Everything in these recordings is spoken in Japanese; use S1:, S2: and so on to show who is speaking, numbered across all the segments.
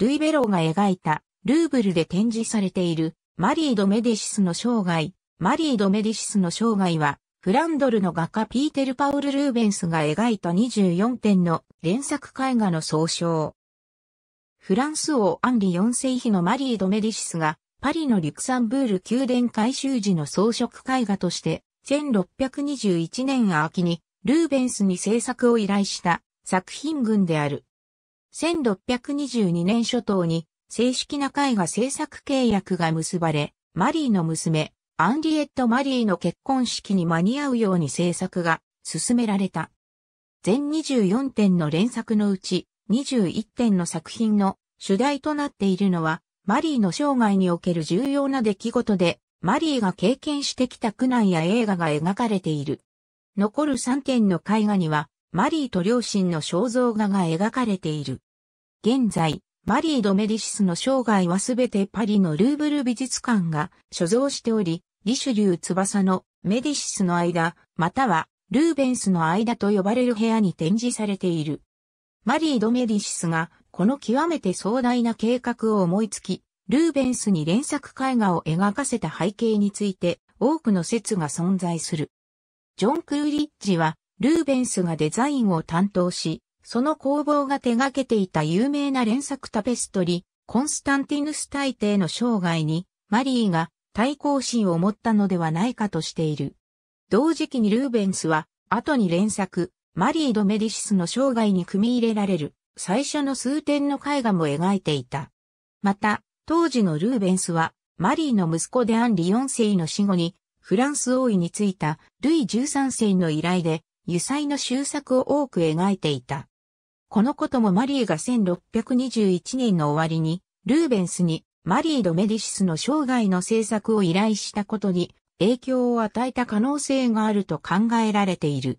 S1: ルイ・ベローが描いた、ルーブルで展示されている、マリー・ド・メディシスの生涯、マリー・ド・メディシスの生涯は、フランドルの画家ピーテル・パウル・ルーベンスが描いた24点の連作絵画の総称。フランス王アンリ4世紀のマリー・ド・メディシスが、パリのリュクサンブール宮殿改修時の装飾絵画として、1621年秋に、ルーベンスに制作を依頼した作品群である。1622年初頭に正式な絵画制作契約が結ばれ、マリーの娘、アンリエット・マリーの結婚式に間に合うように制作が進められた。全24点の連作のうち21点の作品の主題となっているのは、マリーの生涯における重要な出来事で、マリーが経験してきた苦難や映画が描かれている。残る3点の絵画には、マリーと両親の肖像画が描かれている。現在、マリー・ド・メディシスの生涯はすべてパリのルーブル美術館が所蔵しており、リシュリュー翼のメディシスの間、またはルーベンスの間と呼ばれる部屋に展示されている。マリー・ド・メディシスがこの極めて壮大な計画を思いつき、ルーベンスに連作絵画を描かせた背景について多くの説が存在する。ジョン・クーリッジはルーベンスがデザインを担当し、その工房が手掛けていた有名な連作タペストリ、コンスタンティヌス大帝の生涯に、マリーが対抗心を持ったのではないかとしている。同時期にルーベンスは、後に連作、マリー・ド・メディシスの生涯に組み入れられる、最初の数点の絵画も描いていた。また、当時のルーベンスは、マリーの息子でアン・リヨン世の死後に、フランス王位についたルイ13世の依頼で、油彩の終作を多く描いていた。このこともマリーが1621年の終わりに、ルーベンスにマリー・ド・メディシスの生涯の制作を依頼したことに影響を与えた可能性があると考えられている。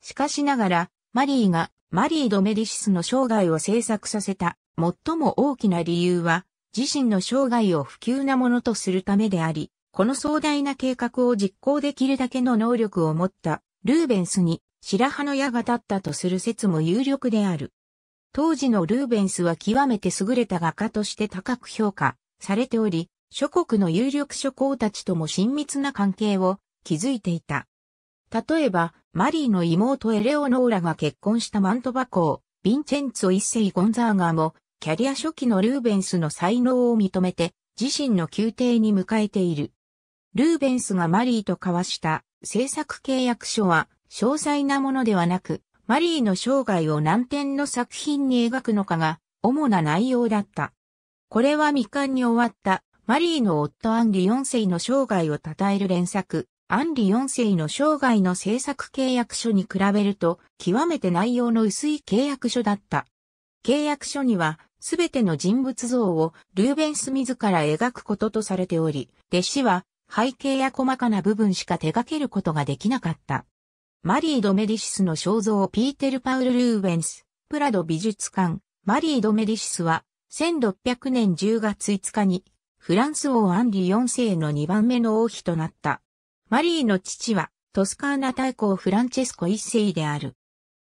S1: しかしながら、マリーがマリー・ド・メディシスの生涯を制作させた最も大きな理由は、自身の生涯を不及なものとするためであり、この壮大な計画を実行できるだけの能力を持ったルーベンスに白羽の矢が立ったとする説も有力である。当時のルーベンスは極めて優れた画家として高く評価されており、諸国の有力諸侯たちとも親密な関係を築いていた。例えば、マリーの妹エレオノーラが結婚したマントバ公、ヴィンチェンツォ一世ゴンザーガーも、キャリア初期のルーベンスの才能を認めて、自身の宮廷に迎えている。ルーベンスがマリーと交わした制作契約書は、詳細なものではなく、マリーの生涯を何点の作品に描くのかが主な内容だった。これは未完に終わったマリーの夫アンリ4世の生涯を称える連作、アンリ4世の生涯の制作契約書に比べると極めて内容の薄い契約書だった。契約書にはすべての人物像をルーベンス自ら描くこととされており、弟子は背景や細かな部分しか手掛けることができなかった。マリー・ド・メディシスの肖像ピーテル・パウル・ルーベンス、プラド美術館、マリー・ド・メディシスは、1600年10月5日に、フランス王アンリ4世の2番目の王妃となった。マリーの父は、トスカーナ大公フランチェスコ1世である。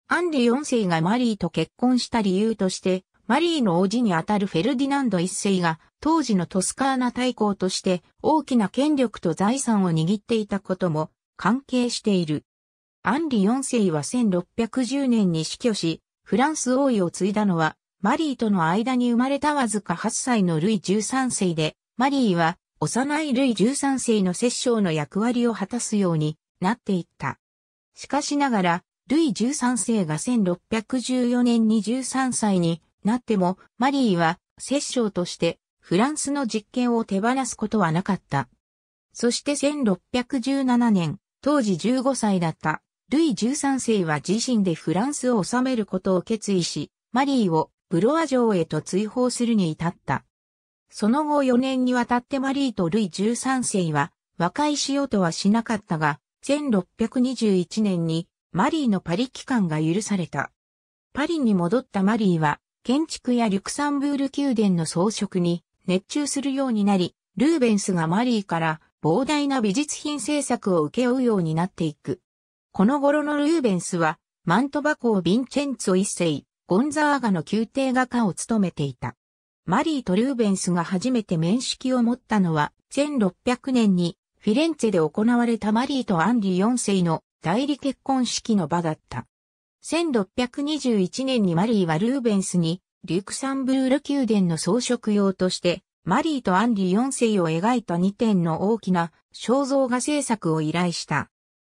S1: アンリ4世がマリーと結婚した理由として、マリーの王子にあたるフェルディナンド1世が、当時のトスカーナ大公として、大きな権力と財産を握っていたことも、関係している。アンリ4世は1610年に死去し、フランス王位を継いだのは、マリーとの間に生まれたわずか8歳のルイ13世で、マリーは幼いルイ13世の摂政の役割を果たすようになっていった。しかしながら、ルイ13世が1614年に13歳になっても、マリーは摂政としてフランスの実権を手放すことはなかった。そして1617年、当時15歳だったルイ13世は自身でフランスを治めることを決意し、マリーをブロア城へと追放するに至った。その後4年にわたってマリーとルイ13世は和解しようとはしなかったが、1621年にマリーのパリ帰還が許された。パリに戻ったマリーは、建築やリュクサンブール宮殿の装飾に熱中するようになり、ルーベンスがマリーから膨大な美術品制作を請け負うようになっていく。この頃のルーベンスは、マントバ公ヴィンチェンツォ一世、ゴンザーガの宮廷画家を務めていた。マリーとルーベンスが初めて面識を持ったのは、1600年にフィレンツェで行われたマリーとアンリ4世の代理結婚式の場だった。1621年にマリーはルーベンスに、リュクサンブール宮殿の装飾用として、マリーとアンリ4世を描いた2点の大きな肖像画制作を依頼した。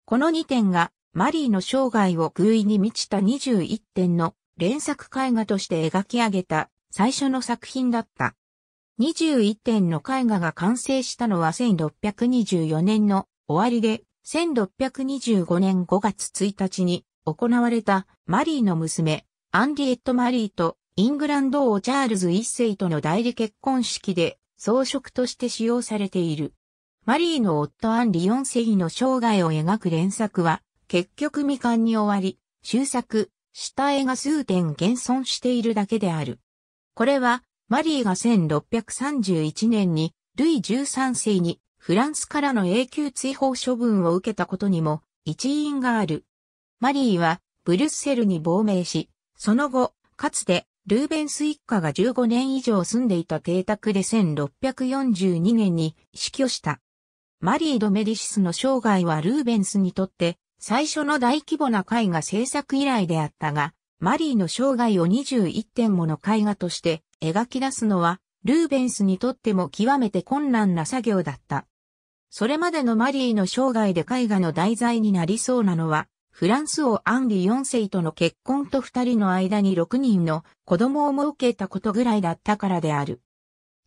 S1: この2点がマリーの生涯を偶意に満ちた21点の連作絵画として描き上げた最初の作品だった。21点の絵画が完成したのは1624年の終わりで、1625年5月1日に行われたマリーの娘、アンディエット・マリーとイングランド王チャールズ一世との代理結婚式で装飾として使用されている。マリーの夫アン・リヨンセイの生涯を描く連作は、結局未完に終わり、終作、下絵が数点現存しているだけである。これは、マリーが1631年に、ルイ13世にフランスからの永久追放処分を受けたことにも一因がある。マリーはブリュッセルに亡命し、その後、かつてルーベンス一家が15年以上住んでいた邸宅で1642年に死去した。マリー・ド・メディシスの生涯はルーベンスにとって最初の大規模な絵画制作以来であったが、マリーの生涯を21点もの絵画として描き出すのは、ルーベンスにとっても極めて困難な作業だった。それまでのマリーの生涯で絵画の題材になりそうなのは、フランス王アンリ4世との結婚と二人の間に6人の子供を設けたことぐらいだったからである。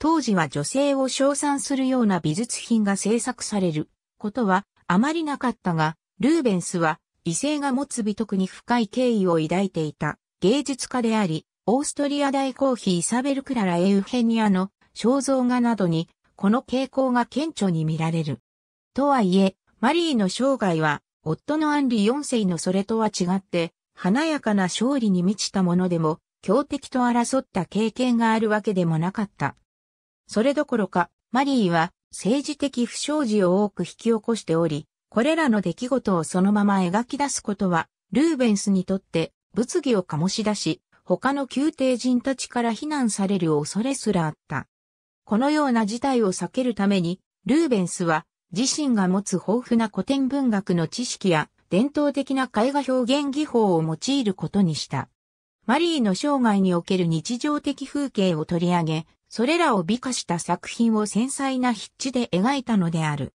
S1: 当時は女性を称賛するような美術品が制作されることはあまりなかったが、ルーベンスは異性が持つ美徳に深い敬意を抱いていた芸術家であり、オーストリア大公妃イサベル・クララ・エウヘニアの肖像画などに、この傾向が顕著に見られる。とはいえ、マリーの生涯は、夫のアンリ4世のそれとは違って、華やかな勝利に満ちたものでも、強敵と争った経験があるわけでもなかった。それどころか、マリーは政治的不祥事を多く引き起こしており、これらの出来事をそのまま描き出すことは、ルーベンスにとって物議を醸し出し、他の宮廷人たちから非難される恐れすらあった。このような事態を避けるために、ルーベンスは自身が持つ豊富な古典文学の知識や伝統的な絵画表現技法を用いることにした。マリーの生涯における日常的風景を取り上げ、それらを美化した作品を繊細な筆致で描いたのである。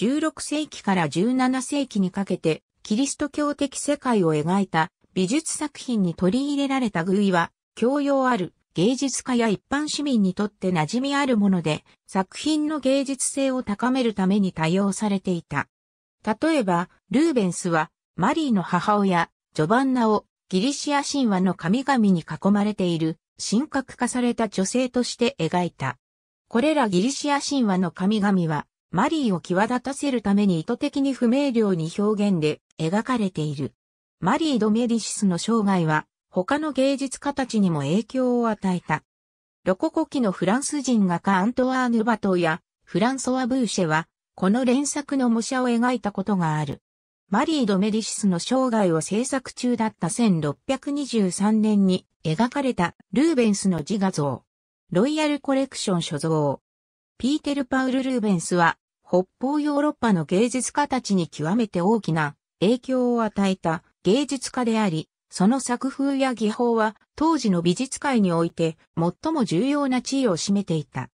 S1: 16世紀から17世紀にかけて、キリスト教的世界を描いた美術作品に取り入れられた偶意は、教養ある芸術家や一般市民にとって馴染みあるもので、作品の芸術性を高めるために多用されていた。例えば、ルーベンスは、マリーの母親、ジョバンナをギリシア神話の神々に囲まれている神格化された女性として描いた。これらギリシア神話の神々は、マリーを際立たせるために意図的に不明瞭に表現で描かれている。マリー・ド・メディシスの生涯は、他の芸術家たちにも影響を与えた。ロココキのフランス人画家アントワーヌ・バトーやフランソワ・ブーシェは、この連作の模写を描いたことがある。マリー・ド・メディシスの生涯を制作中だった1623年に描かれたルーベンスの自画像。ロイヤルコレクション所蔵。ピーテル・パウル・ルーベンスは北方ヨーロッパの芸術家たちに極めて大きな影響を与えた芸術家であり、その作風や技法は当時の美術界において最も重要な地位を占めていた。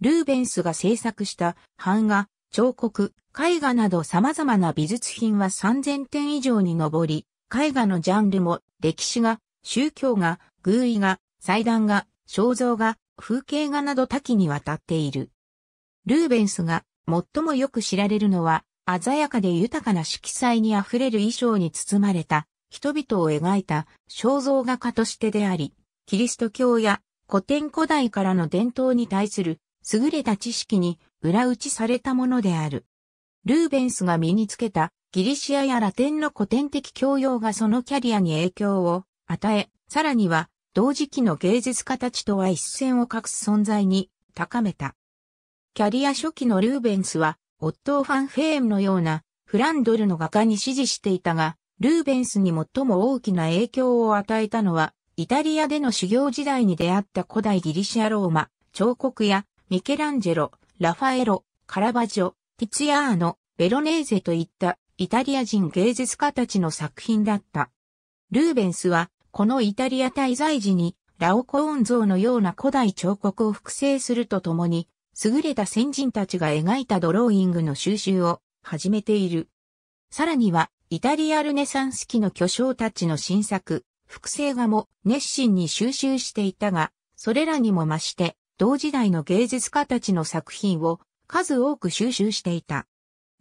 S1: ルーベンスが制作した版画、彫刻、絵画など様々な美術品は3000点以上に上り、絵画のジャンルも歴史画、宗教画、偶意画、祭壇画、肖像画、風景画など多岐にわたっている。ルーベンスが最もよく知られるのは、鮮やかで豊かな色彩に溢れる衣装に包まれた人々を描いた肖像画家としてであり、キリスト教や古典古代からの伝統に対する優れた知識に裏打ちされたものである。ルーベンスが身につけたギリシアやラテンの古典的教養がそのキャリアに影響を与え、さらには同時期の芸術家たちとは一線を画す存在に高めた。キャリア初期のルーベンスは、オットー・ファン・フェームのようなフランドルの画家に支持していたが、ルーベンスに最も大きな影響を与えたのは、イタリアでの修行時代に出会った古代ギリシアローマ、彫刻やミケランジェロ、ラファエロ、カラバジョ、ティツヤーノ、ベロネーゼといったイタリア人芸術家たちの作品だった。ルーベンスは、このイタリア滞在時に、ラオコーン像のような古代彫刻を複製するとともに、優れた先人たちが描いたドローイングの収集を始めている。さらには、イタリアルネサンス期の巨匠たちの新作、複製画も熱心に収集していたが、それらにも増して、同時代の芸術家たちの作品を数多く収集していた。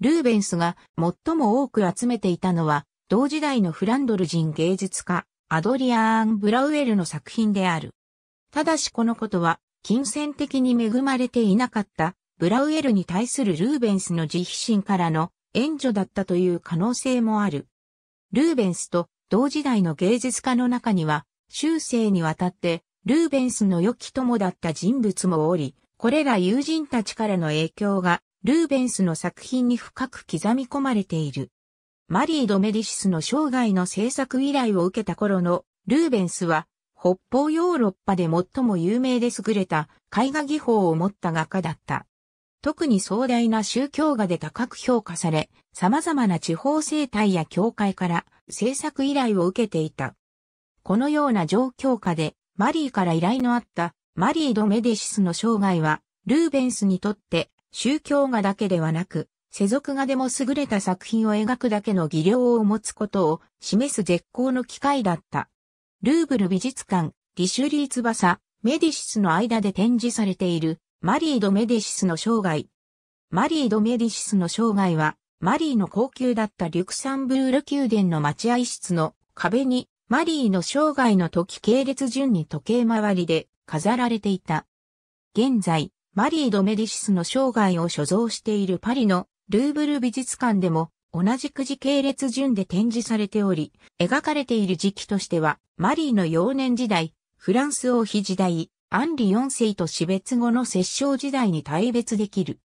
S1: ルーベンスが最も多く集めていたのは、同時代のフランドル人芸術家、アドリアーン・ブラウエルの作品である。ただしこのことは、金銭的に恵まれていなかったブラウエルに対するルーベンスの自悲心からの援助だったという可能性もある。ルーベンスと同時代の芸術家の中には、終生にわたってルーベンスの良き友だった人物もおり、これら友人たちからの影響が、ルーベンスの作品に深く刻み込まれている。マリー・ド・メディシスの生涯の制作依頼を受けた頃のルーベンスは、北方ヨーロッパで最も有名で優れた絵画技法を持った画家だった。特に壮大な宗教画で高く評価され、様々な地方生態や教会から制作依頼を受けていた。このような状況下で、マリーから依頼のあったマリー・ド・メディシスの生涯は、ルーベンスにとって宗教画だけではなく、世俗画でも優れた作品を描くだけの技量を持つことを示す絶好の機会だった。ルーブル美術館、リシュリー翼、メディシスの間で展示されている、マリー・ド・メディシスの生涯。マリー・ド・メディシスの生涯は、マリーの高級だったリュクサンブルール宮殿の待合室の壁に、マリーの生涯の時系列順に時計回りで飾られていた。現在、マリー・ド・メディシスの生涯を所蔵しているパリのルーブル美術館でも同じく時系列順で展示されており、描かれている時期としては、マリーの幼年時代、フランス王妃時代、アンリ4世と死別後の摂政時代に大別できる。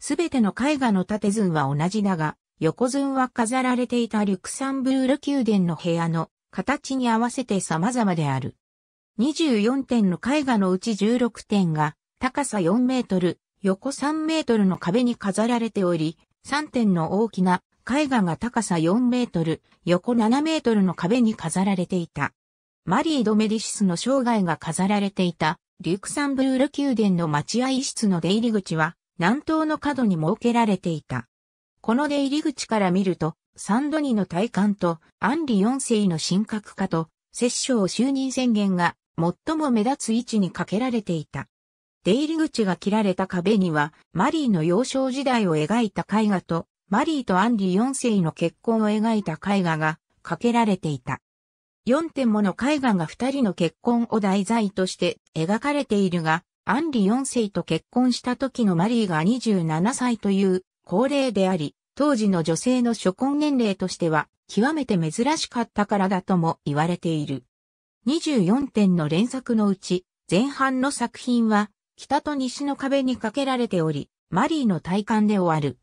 S1: すべての絵画の縦順は同じだが、横順は飾られていたリュクサンブール宮殿の部屋の形に合わせて様々である。24点の絵画のうち16点が高さ4メートル、横3メートルの壁に飾られており、3点の大きな絵画が高さ4メートル、横7メートルの壁に飾られていた。マリー・ド・メディシスの生涯が飾られていた、リュクサンブール宮殿の待合室の出入り口は、南東の角に設けられていた。この出入り口から見ると、サンドニの体感と、アンリ4世の神格化と、摂政就任宣言が最も目立つ位置にかけられていた。出入り口が切られた壁には、マリーの幼少時代を描いた絵画と、マリーとアンリ4世の結婚を描いた絵画がかけられていた。4点もの絵画が2人の結婚を題材として描かれているが、アンリ4世と結婚した時のマリーが27歳という高齢であり、当時の女性の初婚年齢としては極めて珍しかったからだとも言われている。24点の連作のうち、前半の作品は、北と西の壁にかけられており、マリーの体感で終わる。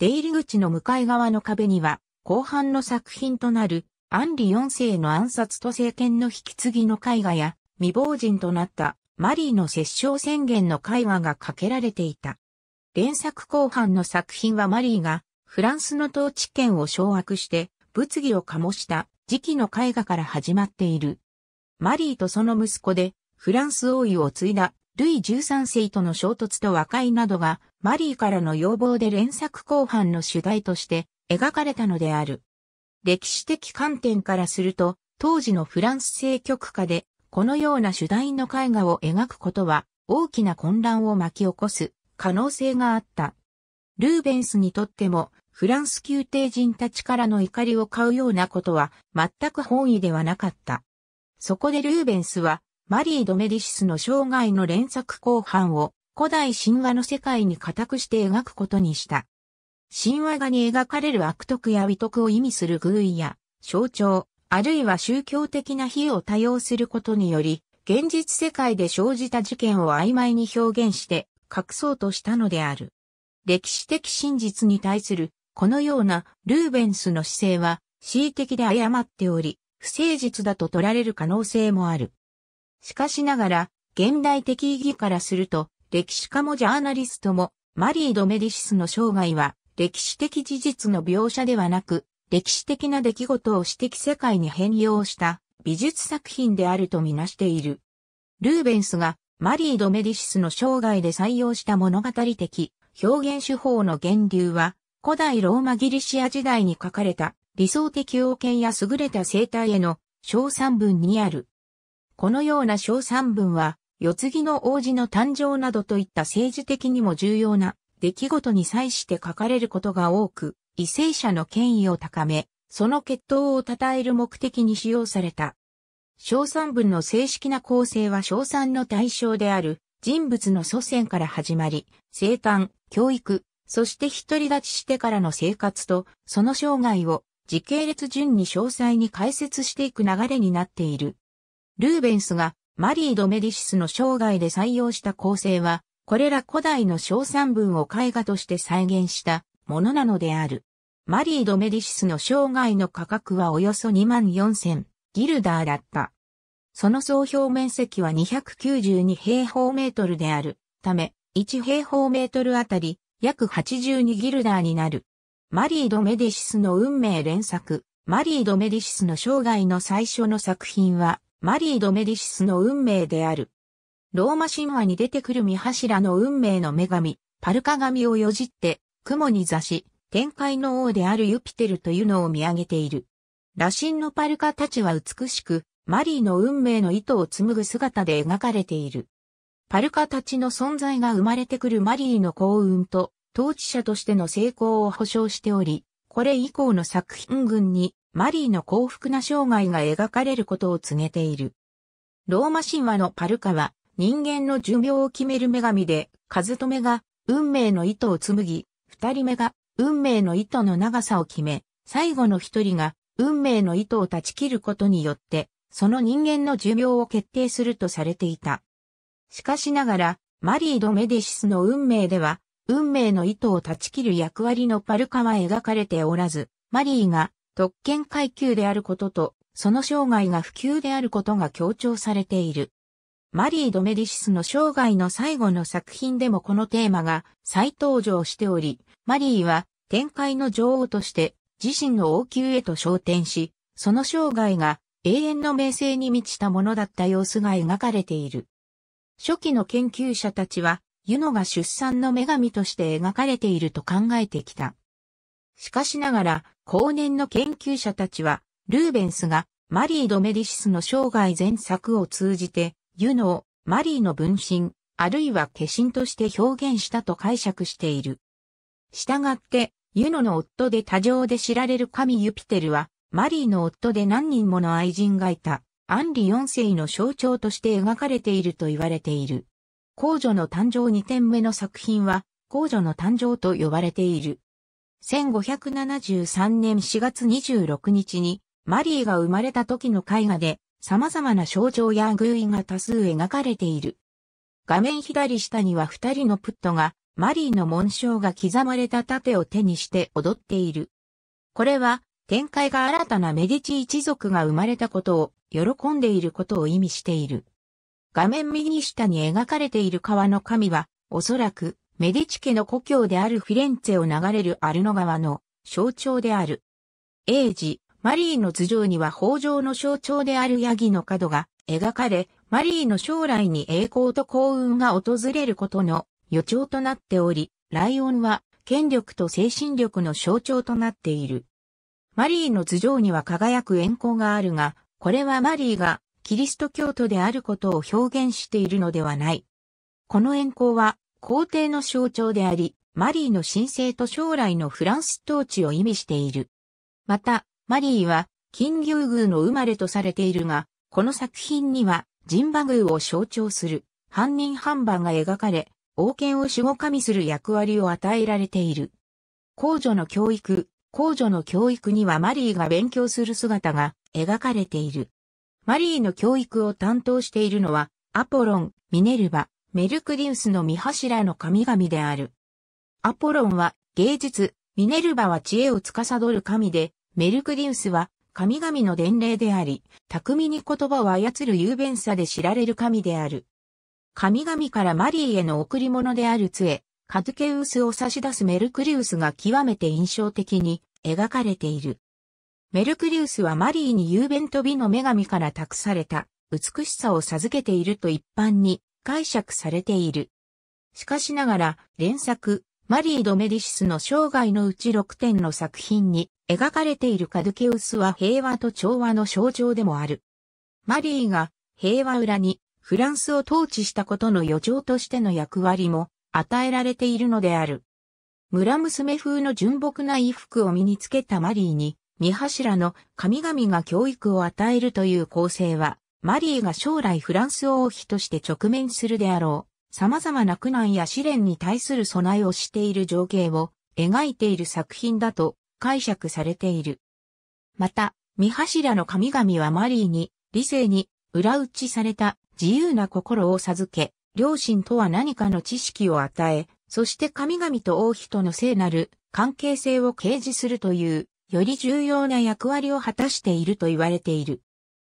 S1: 出入り口の向かい側の壁には、後半の作品となる、アンリ4世の暗殺と政権の引き継ぎの絵画や、未亡人となったマリーの殺傷宣言の絵画がかけられていた。連作後半の作品はマリーがフランスの統治権を掌握して物議を醸した時期の絵画から始まっている。マリーとその息子で、フランス王位を継いだ、ルイ13世との衝突と和解などが、マリーからの要望で連作後半の主題として描かれたのである。歴史的観点からすると、当時のフランス政局下で、このような主題の絵画を描くことは、大きな混乱を巻き起こす可能性があった。ルーベンスにとっても、フランス宮廷人たちからの怒りを買うようなことは、全く本意ではなかった。そこでルーベンスは、マリー・ドメディシスの生涯の連作後半を古代神話の世界に固くして描くことにした。神話画に描かれる悪徳や美徳を意味する偶意や象徴、あるいは宗教的な非を多用することにより、現実世界で生じた事件を曖昧に表現して隠そうとしたのである。歴史的真実に対するこのようなルーベンスの姿勢は恣意的で誤っており、不誠実だと取られる可能性もある。しかしながら、現代的意義からすると、歴史家もジャーナリストも、マリー・ド・メディシスの生涯は、歴史的事実の描写ではなく、歴史的な出来事を私的世界に変容した美術作品であるとみなしている。ルーベンスがマリー・ド・メディシスの生涯で採用した物語的表現手法の源流は古代ローマギリシア時代に書かれた理想的要件や優れた生態への小三文にある。このような小三文は、四次の王子の誕生などといった政治的にも重要な出来事に際して書かれることが多く、為政者の権威を高め、その血統を称える目的に使用された。小三文の正式な構成は小三の対象である人物の祖先から始まり、生誕、教育、そして独り立ちしてからの生活と、その生涯を時系列順に詳細に解説していく流れになっている。ルーベンスがマリー・ド・メディシスの生涯で採用した構成は、これら古代の小三文を絵画として再現したものなのである。マリー・ド・メディシスの生涯の価格はおよそ2万4千ギルダーだった。その総表面積は292平方メートルであるため、1平方メートルあたり約82ギルダーになる。マリー・ド・メディシスの運命連作、マリー・ド・メディシスの生涯の最初の作品は、マリー・ド・メディシスの運命である。ローマ神話に出てくる三柱の運命の女神、パルカ神をよじって、雲に座し、天界の王であるユピテルというのを見上げている。羅針のパルカたちは美しく、マリーの運命の糸を紡ぐ姿で描かれている。パルカたちの存在が生まれてくるマリーの幸運と、統治者としての成功を保証しており、これ以降の作品群にマリーの幸福な生涯が描かれることを告げている。ローマ神話のパルカは人間の寿命を決める女神で、カズトメが運命の糸を紡ぎ、二人目が運命の糸の長さを決め、最後の一人が運命の糸を断ち切ることによって、その人間の寿命を決定するとされていた。しかしながら、マリー・ド・メディシスの運命では、運命の糸を断ち切る役割のパルカは描かれておらず、マリーが特権階級であることと、その生涯が普及であることが強調されている。マリー・ドメディシスの生涯の最後の作品でもこのテーマが再登場しており、マリーは展開の女王として自身の王宮へと昇天し、その生涯が永遠の名声に満ちたものだった様子が描かれている。初期の研究者たちはユノが出産の女神として描かれていると考えてきた。しかしながら、後年の研究者たちは、ルーベンスがマリー・ド・メディシスの生涯前作を通じて、ユノをマリーの分身、あるいは化身として表現したと解釈している。したがって、ユノの夫で多情で知られる神ユピテルは、マリーの夫で何人もの愛人がいた、アンリ4世の象徴として描かれていると言われている。公女の誕生2点目の作品は、公女の誕生と呼ばれている。1573年4月26日に、マリーが生まれた時の絵画で、様々な象徴や偶意が多数描かれている。画面左下には二人のプットが、マリーの紋章が刻まれた盾を手にして踊っている。これは、展開が新たなメディチ一族が生まれたことを、喜んでいることを意味している。画面右下に描かれている川の神は、おそらく、メディチ家の故郷であるフィレンツェを流れるアルノ川の象徴である。英治、マリーの頭上には豊穣の象徴であるヤギの角が描かれ、マリーの将来に栄光と幸運が訪れることの予兆となっており、ライオンは権力と精神力の象徴となっている。マリーの頭上には輝く円行があるが、これはマリーがキリスト教徒であることを表現しているのではない。この円光は皇帝の象徴であり、マリーの神聖と将来のフランス統治を意味している。また、マリーは金牛宮の生まれとされているが、この作品にはジンバ宮を象徴する犯人半馬が描かれ、王権を守護神する役割を与えられている。皇女の教育、皇女の教育にはマリーが勉強する姿が描かれている。マリーの教育を担当しているのは、アポロン、ミネルバ、メルクリウスの見柱の神々である。アポロンは芸術、ミネルバは知恵を司る神で、メルクリウスは神々の伝令であり、巧みに言葉を操る雄弁さで知られる神である。神々からマリーへの贈り物である杖、カドケウスを差し出すメルクリウスが極めて印象的に描かれている。メルクリウスはマリーに雄弁と美の女神から託された美しさを授けていると一般に解釈されている。しかしながら連作マリー・ド・メディシスの生涯のうち6点の作品に描かれているカドケウスは平和と調和の象徴でもある。マリーが平和裏にフランスを統治したことの予兆としての役割も与えられているのである。村娘風の純朴な衣服を身につけたマリーに二柱の神々が教育を与えるという構成は、マリーが将来フランス王妃として直面するであろう、様々な苦難や試練に対する備えをしている情景を描いている作品だと解釈されている。また、三柱の神々はマリーに、理性に裏打ちされた自由な心を授け、両親とは何かの知識を与え、そして神々と王妃との聖なる関係性を掲示するというより重要な役割を果たしていると言われている。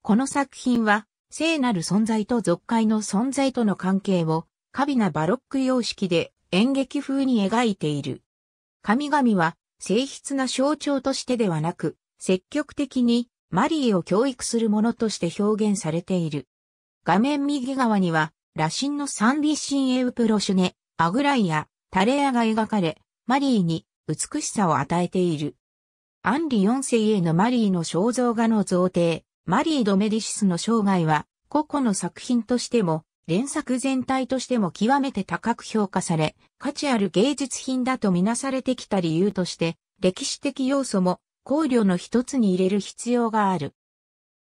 S1: この作品は、聖なる存在と俗界の存在との関係を、過微なバロック様式で演劇風に描いている。神々は、性質な象徴としてではなく、積極的にマリーを教育するものとして表現されている。画面右側には、羅針のサンビシンエウプロシュネ、アグライア、タレアが描かれ、マリーに美しさを与えている。アンリ4世へのマリーの肖像画の贈呈、マリー・ド・メディシスの生涯は、個々の作品としても、連作全体としても極めて高く評価され、価値ある芸術品だとみなされてきた理由として、歴史的要素も考慮の一つに入れる必要がある。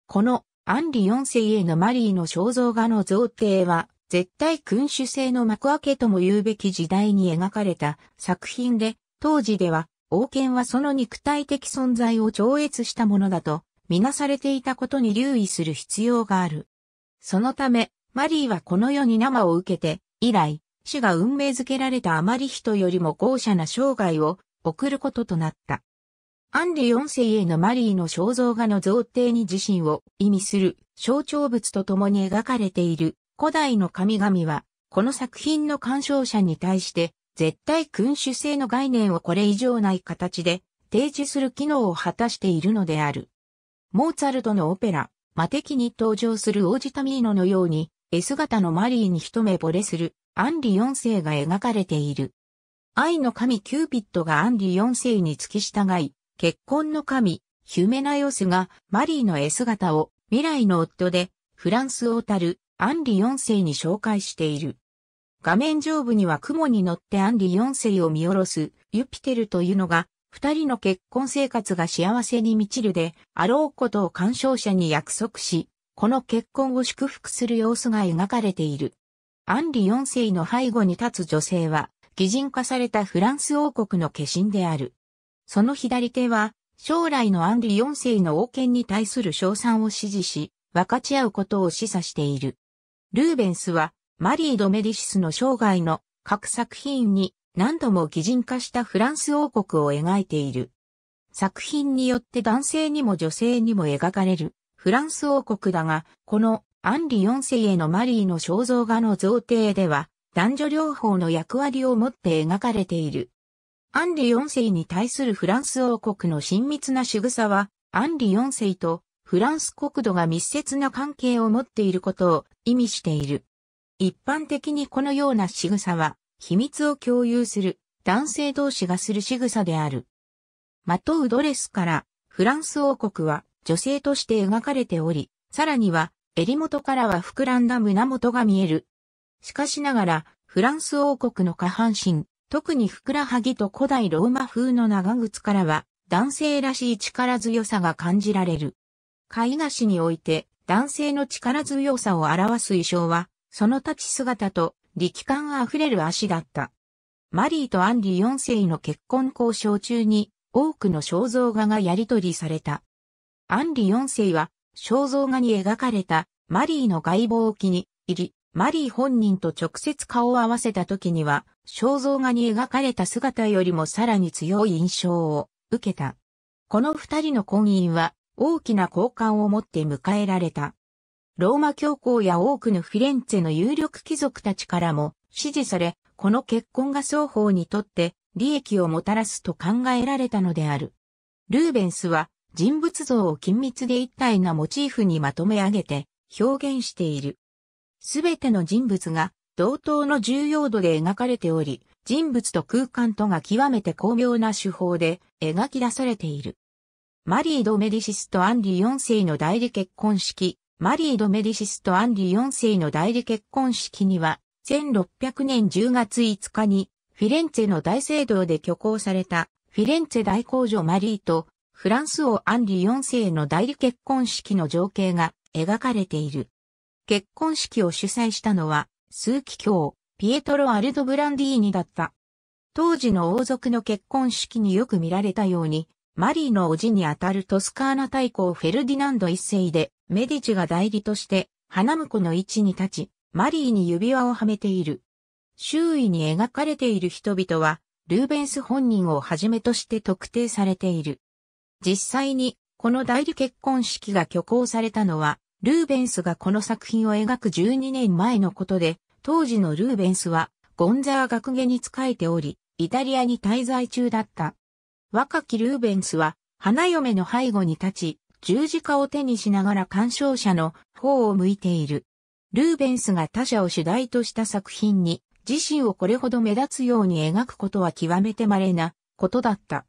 S1: このアンリ4世へのマリーの肖像画の贈呈は、絶対君主制の幕開けとも言うべき時代に描かれた作品で、当時では王権はその肉体的存在を超越したものだと、みなされていたことに留意する必要がある。そのため、マリーはこの世に生を受けて、以来、死が運命づけられたあまり人よりも豪奢な生涯を送ることとなった。アンリ4世へのマリーの肖像画の贈呈に自身を意味する象徴物と共に描かれている古代の神々は、この作品の鑑賞者に対して絶対君主制の概念をこれ以上ない形で提示する機能を果たしているのである。モーツァルトのオペラ、魔テに登場する王子タミーノのように、絵姿のマリーに一目惚れするアンリ4世が描かれている。愛の神キューピッドがアンリ4世に付き従い、結婚の神、ヒュメナヨスがマリーの絵姿を未来の夫でフランスをたるアンリ4世に紹介している。画面上部には雲に乗ってアンリ4世を見下ろすユピテルというのが、二人の結婚生活が幸せに満ちるであろうことを鑑賞者に約束し、この結婚を祝福する様子が描かれている。アンリ4世の背後に立つ女性は、擬人化されたフランス王国の化身である。その左手は、将来のアンリ4世の王権に対する称賛を支持し、分かち合うことを示唆している。ルーベンスは、マリー・ド・メディシスの生涯の各作品に何度も擬人化したフランス王国を描いている。作品によって男性にも女性にも描かれるフランス王国だが、このアンリ4世へのマリーの肖像画の贈呈では男女両方の役割を持って描かれている。アンリ4世に対するフランス王国の親密な仕草は、アンリ4世とフランス国土が密接な関係を持っていることを意味している。一般的にこのような仕草は、秘密を共有する男性同士がする仕草である。まとうドレスから、フランス王国は女性として描かれており、さらには、襟元からは膨らんだ胸元が見える。しかしながら、フランス王国の下半身、特にふくらはぎと古代ローマ風の長靴からは、男性らしい力強さが感じられる。絵画史において、男性の力強さを表す衣装は、その立ち姿と力感あふれる足だった。マリーとアンリ4世の結婚交渉中に多くの肖像画がやり取りされた。アンリ4世は肖像画に描かれたマリーの外貌を気に入り、マリー本人と直接顔を合わせた時には肖像画に描かれた姿よりもさらに強い印象を受けた。この二人の婚姻は大きな好感を持って迎えられた。ローマ教皇や多くのフィレンツェの有力貴族たちからも支持され、この結婚が双方にとって利益をもたらすと考えられたのである。ルーベンスは人物像を緊密で一体なモチーフにまとめ上げて表現している。すべての人物が同等の重要度で描かれており、人物と空間とが極めて巧妙な手法で描き出されている。マリー・ド・メディシスとアンリ4世の代理結婚式、マリー・ド・メディシスとアンリ4世の代理結婚式には、1600年10月5日に、フィレンツェの大聖堂で挙行された、フィレンツェ大公女マリーと、フランス王アンリ4世の代理結婚式の情景が描かれている。結婚式を主催したのは、数奇教、ピエトロ・アルド・ブランディーニだった。当時の王族の結婚式によく見られたように、マリーの叔父にあたるトスカーナ大公フェルディナンド一世で、メディチが代理として、花婿の位置に立ち、マリーに指輪をはめている。周囲に描かれている人々は、ルーベンス本人をはじめとして特定されている。実際に、この代理結婚式が挙行されたのは、ルーベンスがこの作品を描く12年前のことで、当時のルーベンスは、ゴンザー学芸に仕えており、イタリアに滞在中だった。若きルーベンスは、花嫁の背後に立ち、十字架を手にしながら鑑賞者の方を向いている。ルーベンスが他者を主題とした作品に自身をこれほど目立つように描くことは極めて稀なことだった。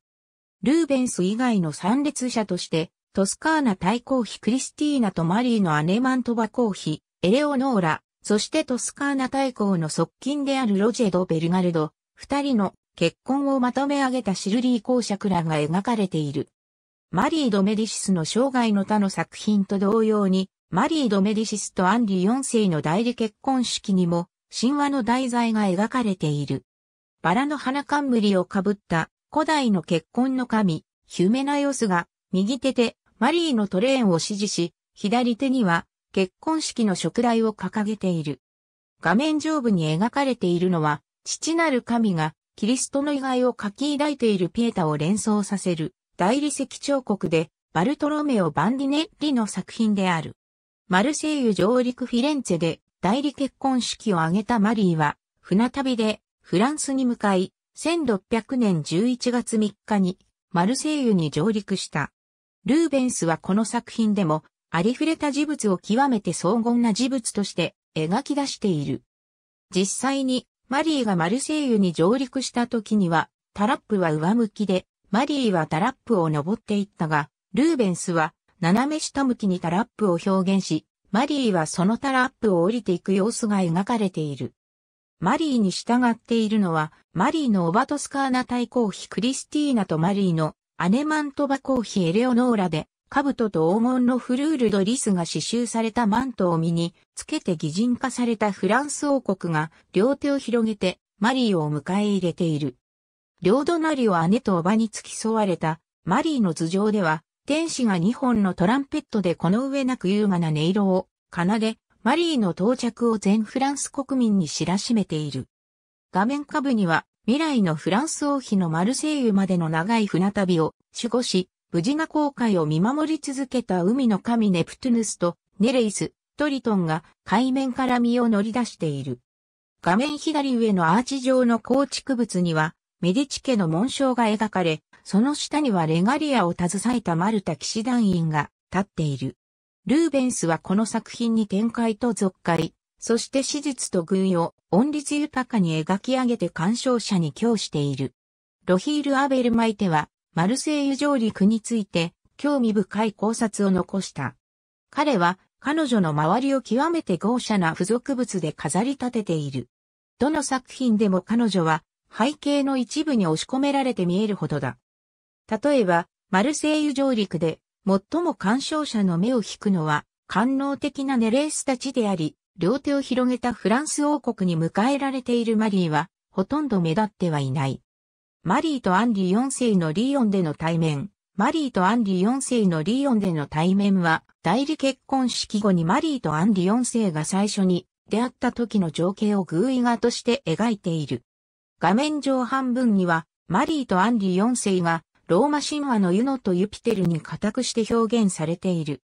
S1: ルーベンス以外の参列者として、トスカーナ大公妃クリスティーナとマリーの姉マントバ公妃、エレオノーラ、そしてトスカーナ大公の側近であるロジェド・ベルガルド、二人の結婚をまとめ上げたシルリー公爵らが描かれている。マリー・ド・メディシスの生涯の他の作品と同様に、マリー・ド・メディシスとアンリ4世の代理結婚式にも、神話の題材が描かれている。バラの花冠をかぶった古代の結婚の神、ヒュメナヨスが、右手でマリーのトレーンを指示し、左手には結婚式の食材を掲げている。画面上部に描かれているのは、父なる神がキリストの意外を書き抱いているピエタを連想させる大理石彫刻で、バルトロメオ・バンディネッリの作品である。マルセイユ上陸フィレンツェで代理結婚式を挙げたマリーは、船旅でフランスに向かい、1600年11月3日にマルセイユに上陸した。ルーベンスはこの作品でも、ありふれた事物を極めて荘厳な事物として描き出している。実際に、マリーがマルセイユに上陸した時には、タラップは上向きで、マリーはタラップを登っていったが、ルーベンスは斜め下向きにタラップを表現し、マリーはそのタラップを降りていく様子が描かれている。マリーに従っているのは、マリーのオバトスカーナ対抗妃クリスティーナとマリーの姉マントバ公妃エレオノーラで、兜と黄門のフルールドリスが刺繍されたマントを身につけて擬人化されたフランス王国が両手を広げてマリーを迎え入れている。両隣を姉と叔母に付き添われた、マリーの頭上では、天使が2本のトランペットでこの上なく優雅な音色を奏で、マリーの到着を全フランス国民に知らしめている。画面下部には、未来のフランス王妃のマルセイユまでの長い船旅を守護し、無事な航海を見守り続けた海の神ネプトゥヌスとネレイス、トリトンが海面から身を乗り出している。画面左上のアーチ状の構築物には、メディチ家の紋章が描かれ、その下にはレガリアを携えたマルタ騎士団員が立っている。ルーベンスはこの作品に展開と続開、そして史実と軍を音律豊かに描き上げて鑑賞者に供している。ロヒール・アベルマイテは、マルセイユ上陸について興味深い考察を残した。彼は彼女の周りを極めて豪奢な付属物で飾り立てている。どの作品でも彼女は背景の一部に押し込められて見えるほどだ。例えば、マルセイユ上陸で最も鑑賞者の目を引くのは、官能的なネレースたちであり、両手を広げたフランス王国に迎えられているマリーは、ほとんど目立ってはいない。マリーとアンリ4世のリーヨンでの対面、マリーとアンリ4世のリーヨンでの対面は、代理結婚式後にマリーとアンリ4世が最初に出会った時の情景を偶意画として描いている。画面上半分には、マリーとアンリ4世が、ローマ神話のユノとユピテルに固くして表現されている。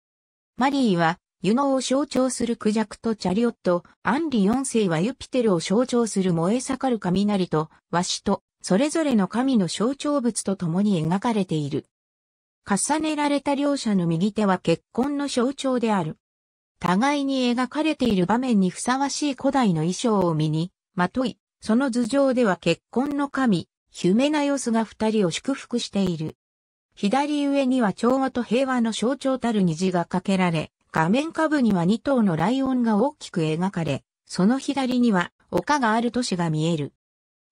S1: マリーは、ユノを象徴するクジャクとチャリオット、アンリ4世はユピテルを象徴する燃え盛る雷と、ワシと、それぞれの神の象徴物と共に描かれている。重ねられた両者の右手は結婚の象徴である。互いに描かれている場面にふさわしい古代の衣装を身に、まとい、その頭上では結婚の神、ヒュメナヨスが二人を祝福している。左上には調和と平和の象徴たる虹がかけられ、画面下部には二頭のライオンが大きく描かれ、その左には丘がある都市が見える。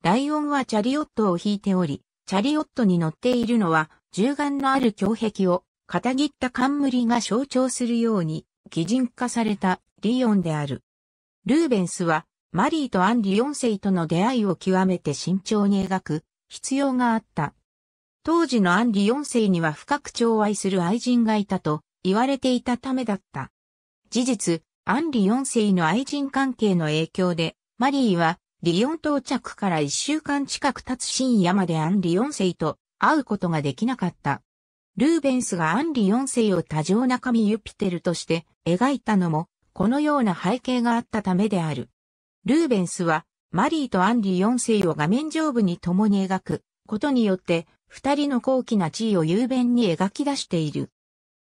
S1: ライオンはチャリオットを引いており、チャリオットに乗っているのは、銃眼のある胸壁を、片切った冠が象徴するように、擬人化されたリオンである。ルーベンスは、マリーとアンリ・4世との出会いを極めて慎重に描く必要があった。当時のアンリ・4世には深く寵愛する愛人がいたと言われていたためだった。事実、アンリ・4世の愛人関係の影響で、マリーはリヨン到着から一週間近く経つ深夜までアンリ・4世と会うことができなかった。ルーベンスがアンリ・4世を多情な神ユピテルとして描いたのも、このような背景があったためである。ルーベンスは、マリーとアンリ4世を画面上部に共に描くことによって、二人の高貴な地位を雄弁に描き出している。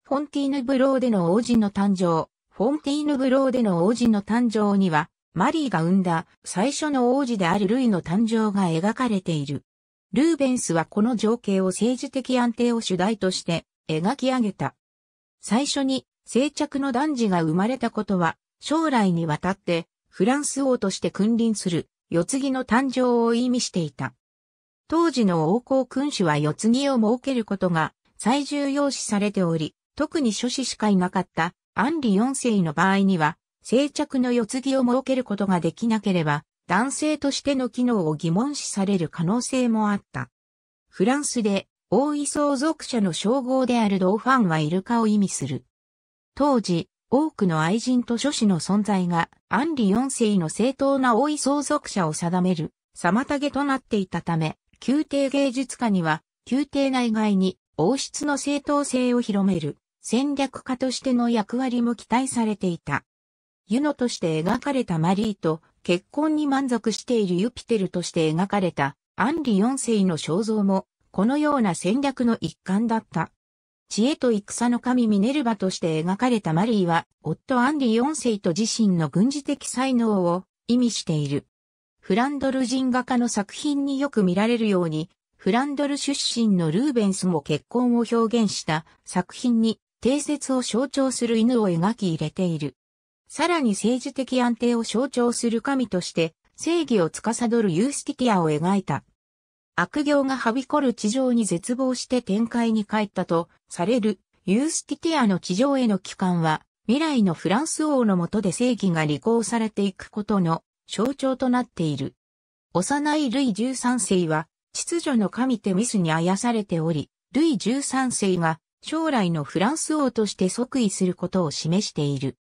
S1: フォンティーヌブローでの王子の誕生、フォンティーヌブローでの王子の誕生には、マリーが生んだ最初の王子であるルイの誕生が描かれている。ルーベンスはこの情景を政治的安定を主題として描き上げた。最初に、静着の男児が生まれたことは、将来にわたってフランス王として君臨する、世継ぎの誕生を意味していた。当時の王侯君主は世継ぎを設けることが最重要視されており、特に諸子しかいなかったアンリ四世の場合には、静着の世継ぎを設けることができなければ、男性としての機能を疑問視される可能性もあった。フランスで王位相続者の称号であるドーファンはイルカを意味する。当時、多くの愛人と諸子の存在がアンリ4世の正当な王位相続者を定める妨げとなっていたため、宮廷芸術家には、宮廷内外に王室の正当性を広める戦略家としての役割も期待されていた。ユノとして描かれたマリーと結婚に満足しているユピテルとして描かれたアンリ4世の肖像もこのような戦略の一環だった。知恵と戦の神ミネルバとして描かれたマリーは、夫アンリ4世と自身の軍事的才能を意味している。フランドル人画家の作品によく見られるように、フランドル出身のルーベンスも結婚を表現した作品に定説を象徴する犬を描き入れている。さらに政治的安定を象徴する神として正義を司るユースティティアを描いた。悪行がはびこる地上に絶望して展開に帰ったとされるユースティティアの地上への帰還は未来のフランス王のもとで正義が履行されていくことの象徴となっている。幼いルイ13世は秩序の神テミスにあやされており、ルイ13世が将来のフランス王として即位することを示している。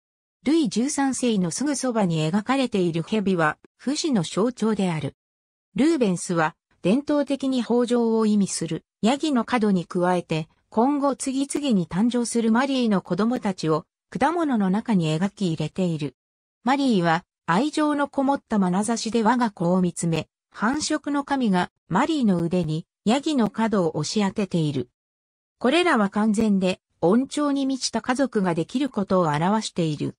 S1: ルイ13世のすぐそばに描かれている蛇は、不死の象徴である。ルーベンスは、伝統的に豊穣を意味するヤギの角に加えて、今後次々に誕生するマリーの子供たちを果物の中に描き入れている。マリーは愛情のこもった眼差しで我が子を見つめ、繁殖の神がマリーの腕にヤギの角を押し当てている。これらは完全で恩寵に満ちた家族ができることを表している。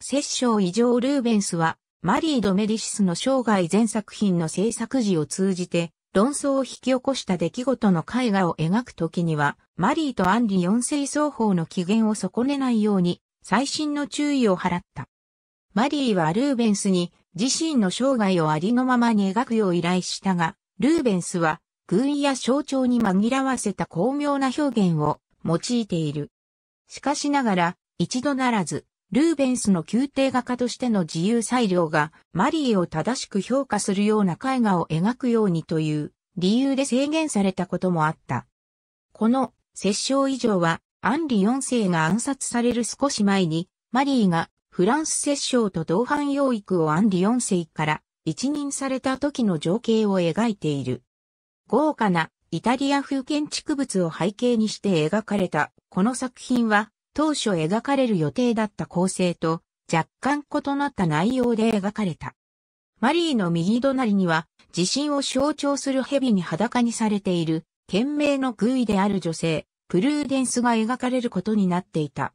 S1: 摂政異常ルーベンスはマリー・ド・メディシスの生涯全作品の制作時を通じて、論争を引き起こした出来事の絵画を描くときには、マリーとアンリ4世双方の機嫌を損ねないように、最新の注意を払った。マリーはルーベンスに自身の生涯をありのままに描くよう依頼したが、ルーベンスは、軍意や象徴に紛らわせた巧妙な表現を用いている。しかしながら、一度ならず、ルーベンスの宮廷画家としての自由裁量が、マリーを正しく評価するような絵画を描くようにという理由で制限されたこともあった。この殺傷以上は、アンリ4世が暗殺される少し前に、マリーがフランス摂政と同伴養育をアンリ4世から一任された時の情景を描いている。豪華なイタリア風建築物を背景にして描かれたこの作品は当初描かれる予定だった構成と若干異なった内容で描かれた。マリーの右隣には自震を象徴する蛇に裸にされている懸命の偶意である女性、プルーデンスが描かれることになっていた。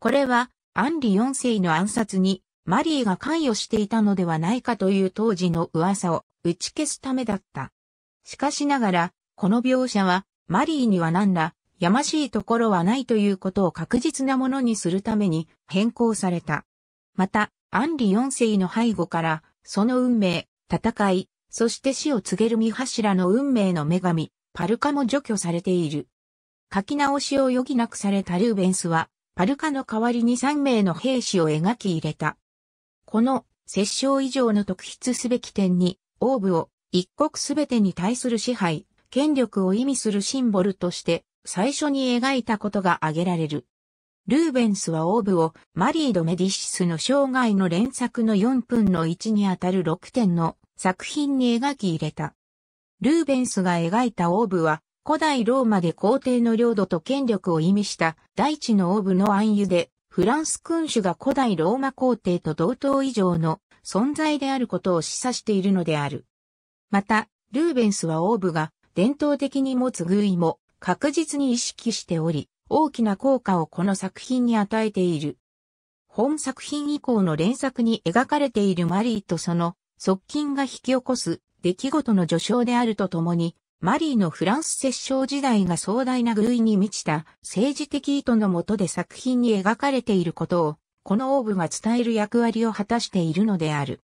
S1: これはアンリ4世の暗殺にマリーが関与していたのではないかという当時の噂を打ち消すためだった。しかしながら、この描写はマリーには何らやましいところはないということを確実なものにするために変更された。また、アンリ四世の背後から、その運命、戦い、そして死を告げる見柱の運命の女神、パルカも除去されている。書き直しを余儀なくされたルーベンスは、パルカの代わりに三名の兵士を描き入れた。この、殺傷以上の特筆すべき点に、オーブを、一国すべてに対する支配、権力を意味するシンボルとして、最初に描いたことが挙げられる。ルーベンスはオーブをマリー・ド・メディシスの生涯の連作の4分の1にあたる6点の作品に描き入れた。ルーベンスが描いたオーブは古代ローマで皇帝の領土と権力を意味した大地のオーブの暗湯でフランス君主が古代ローマ皇帝と同等以上の存在であることを示唆しているのである。また、ルーベンスはオーブが伝統的に持つ偶意も確実に意識しており、大きな効果をこの作品に与えている。本作品以降の連作に描かれているマリーとその側近が引き起こす出来事の序章であるとともに、マリーのフランス摂政時代が壮大な類に満ちた政治的意図のもとで作品に描かれていることを、このオーブが伝える役割を果たしているのである。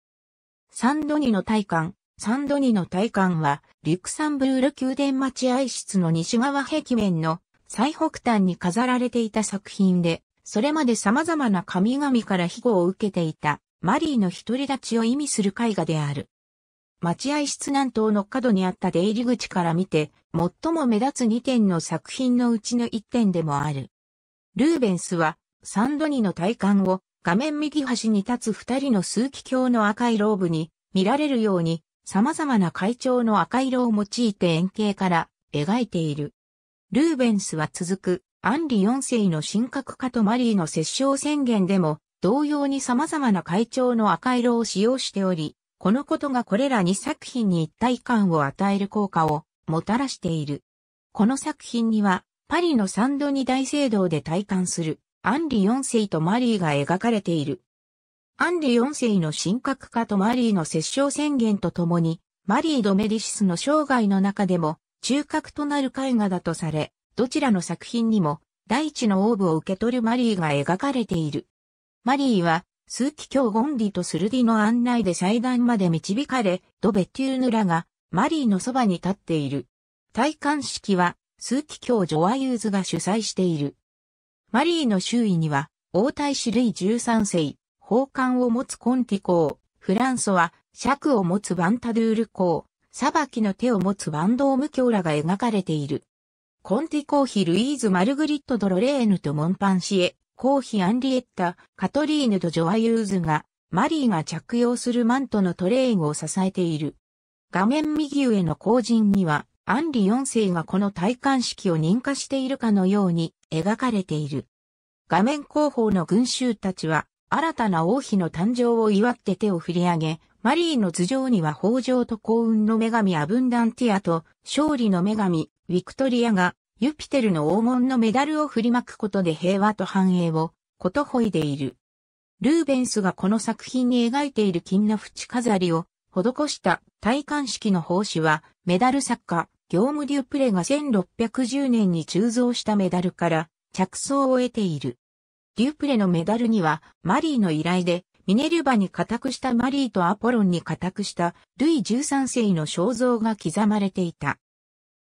S1: サンドニの体感。サンドニの大感は、リュクサンブール宮殿待合室の西側壁面の最北端に飾られていた作品で、それまで様々な神々から庇護を受けていたマリーの独り立ちを意味する絵画である。待合室南東の角にあった出入り口から見て、最も目立つ2点の作品のうちの1点でもある。ルーベンスは、サンドニの体感を画面右端に立つ2人の数奇鏡の赤いローブに見られるように様々な階調の赤色を用いて円形から描いている。ルーベンスは続く、アンリ4世の神格化とマリーの摂政宣言でも、同様に様々な階調の赤色を使用しており、このことがこれら2作品に一体感を与える効果をもたらしている。この作品には、パリのサンドニ大聖堂で体感する、アンリ4世とマリーが描かれている。アンリ4世の神格化とマリーの殺傷宣言とともに、マリー・ド・メディシスの生涯の中でも、中核となる絵画だとされ、どちらの作品にも、大地のオーブを受け取るマリーが描かれている。マリーは、数奇教ゴンディとスルディの案内で祭壇まで導かれ、ド・ベテューヌらが、マリーのそばに立っている。戴冠式は、数奇教ジョアユーズが主催している。マリーの周囲には、王太子類13世、宝冠を持つコンティ公、フランソは尺を持つバンタドゥール公、裁きの手を持つバンドーム教らが描かれている。コンティ公妃ルイーズ・マルグリット・ドロレーヌとモンパンシエ、公妃アンリエッタ、カトリーヌとジョアユーズが、マリーが着用するマントのトレーンを支えている。画面右上の後陣には、アンリ4世がこの戴冠式を認可しているかのように描かれている。画面後方の群衆たちは、新たな王妃の誕生を祝って手を振り上げ、マリーの頭上には豊穣と幸運の女神アブンダンティアと勝利の女神ウィクトリアがユピテルの黄金のメダルを振りまくことで平和と繁栄をことほいでいる。ルーベンスがこの作品に描いている金の縁飾りを施した戴冠式の奉仕はメダル作家業務デュプレが1610年に鋳造したメダルから着想を得ている。デュプレのメダルには、マリーの依頼で、ミネルバに固くしたマリーとアポロンに固くしたルイ13世の肖像が刻まれていた。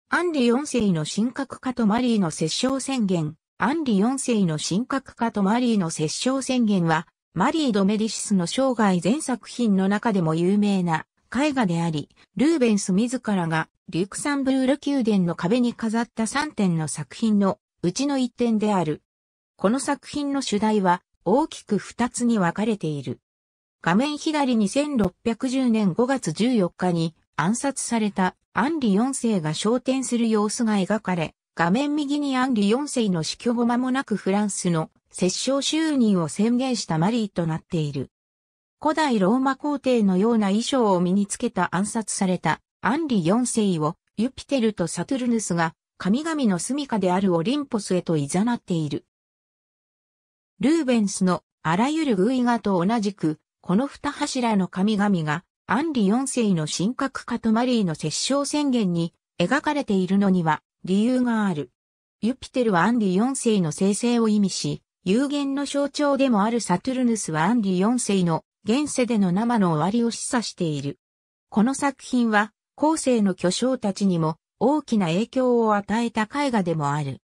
S1: アンリ4世の神格化とマリーの摂生宣言、アンリ4世の神格化とマリーの摂生宣言は、マリー・ド・メディシスの生涯全作品の中でも有名な絵画であり、ルーベンス自らがリュクサンブルール宮殿の壁に飾った3点の作品のうちの1点である。この作品の主題は大きく二つに分かれている。画面左に1610年5月14日に暗殺されたアンリ4世が昇天する様子が描かれ、画面右にアンリ4世の死去後間もなくフランスの摂政就任を宣言したマリーとなっている。古代ローマ皇帝のような衣装を身につけた暗殺されたアンリ4世をユピテルとサトゥルヌスが神々の住処であるオリンポスへと誘っている。ルーベンスのあらゆる偶画と同じく、この二柱の神々が、アンリ四世の神格化とマリーの殺政宣言に描かれているのには理由がある。ユピテルはアンリ四世の生成を意味し、有限の象徴でもあるサトゥルヌスはアンリ四世の現世での生の終わりを示唆している。この作品は、後世の巨匠たちにも大きな影響を与えた絵画でもある。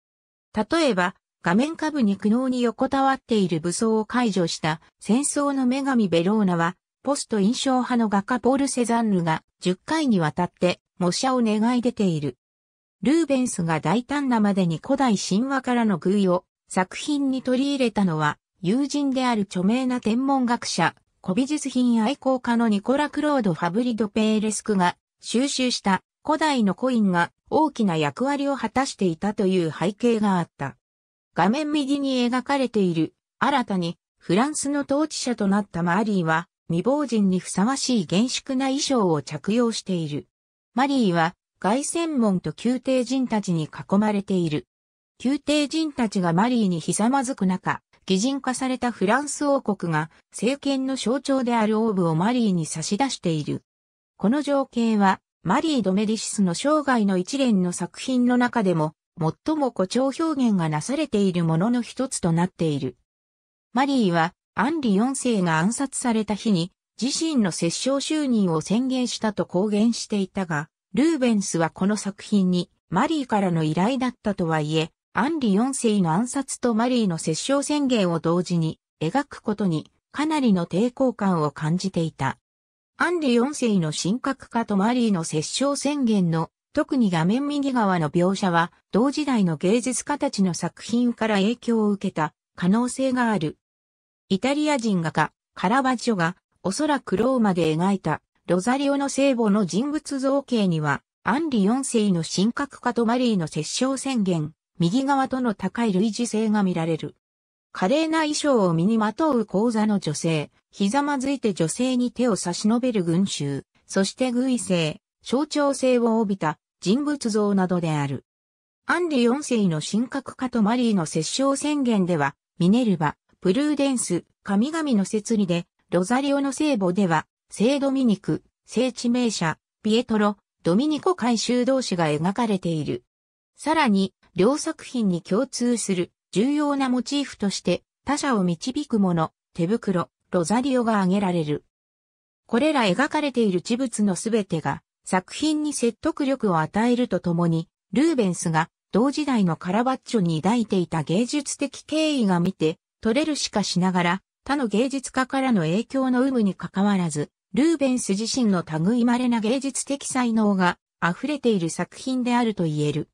S1: 例えば、画面下部に苦悩に横たわっている武装を解除した戦争の女神ベローナは、ポスト印象派の画家ポール・セザンヌが10回にわたって模写を願い出ている。ルーベンスが大胆なまでに古代神話からの偶意を作品に取り入れたのは、友人である著名な天文学者、古美術品愛好家のニコラ・クロード・ファブリド・ペーレスクが収集した古代のコインが大きな役割を果たしていたという背景があった。画面右に描かれている、新たにフランスの統治者となったマリーは、未亡人にふさわしい厳粛な衣装を着用している。マリーは、外旋門と宮廷人たちに囲まれている。宮廷人たちがマリーにひざまずく中、擬人化されたフランス王国が政権の象徴であるオーブをマリーに差し出している。この情景は、マリー・ドメディシスの生涯の一連の作品の中でも最も誇張表現がなされているものの一つとなっている。マリーは、アンリ4世が暗殺された日に、自身の摂政就任を宣言したと公言していたが、ルーベンスはこの作品に、マリーからの依頼だったとはいえ、アンリ4世の暗殺とマリーの摂政宣言を同時に描くことにかなりの抵抗感を感じていた。アンリ4世の神格化とマリーの摂政宣言の特に画面右側の描写は、同時代の芸術家たちの作品から影響を受けた可能性がある。イタリア人画家、カラバジョが、おそらくローマで描いた、ロザリオの聖母の人物造形には、アンリ4世の神格化とマリーの殺生宣言、右側との高い類似性が見られる。華麗な衣装を身にまとう講座の女性、ひざまずいて女性に手を差し伸べる群衆、そして偶性、象徴性を帯びた人物像などである。アンリ4世の神格化とマリーの殺生宣言では、ミネルヴァ、プルーデンス、神々の摂理で、ロザリオの聖母では、聖ドミニク、聖地名者、ピエトロ、ドミニコ回収同士が描かれている。さらに、両作品に共通する重要なモチーフとして、他者を導くもの、手袋、ロザリオが挙げられる。これら描かれている地物のすべてが、作品に説得力を与えるとともに、ルーベンスが同時代のカラバッチョに抱いていた芸術的敬意が見て、取れるしかしながら、他の芸術家からの影響の有無に関わらず、ルーベンス自身の類まれな芸術的才能が溢れている作品であると言える。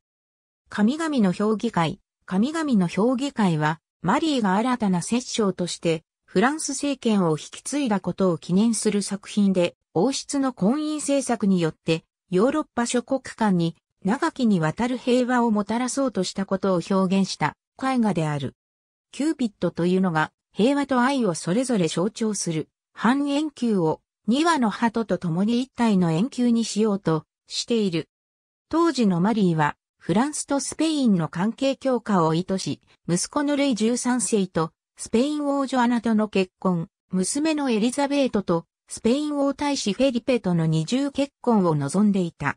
S1: 神々の評議会、神々の評議会は、マリーが新たな摂政として、フランス政権を引き継いだことを記念する作品で、王室の婚姻政策によって、ヨーロッパ諸国間に長きにわたる平和をもたらそうとしたことを表現した絵画である。キューピッドというのが平和と愛をそれぞれ象徴する半円球を2羽の鳩と共に一体の円球にしようとしている。当時のマリーはフランスとスペインの関係強化を意図し、息子のレイ13世とスペイン王女アナとの結婚、娘のエリザベートとスペイン王太子フェリペとの二重結婚を望んでいた。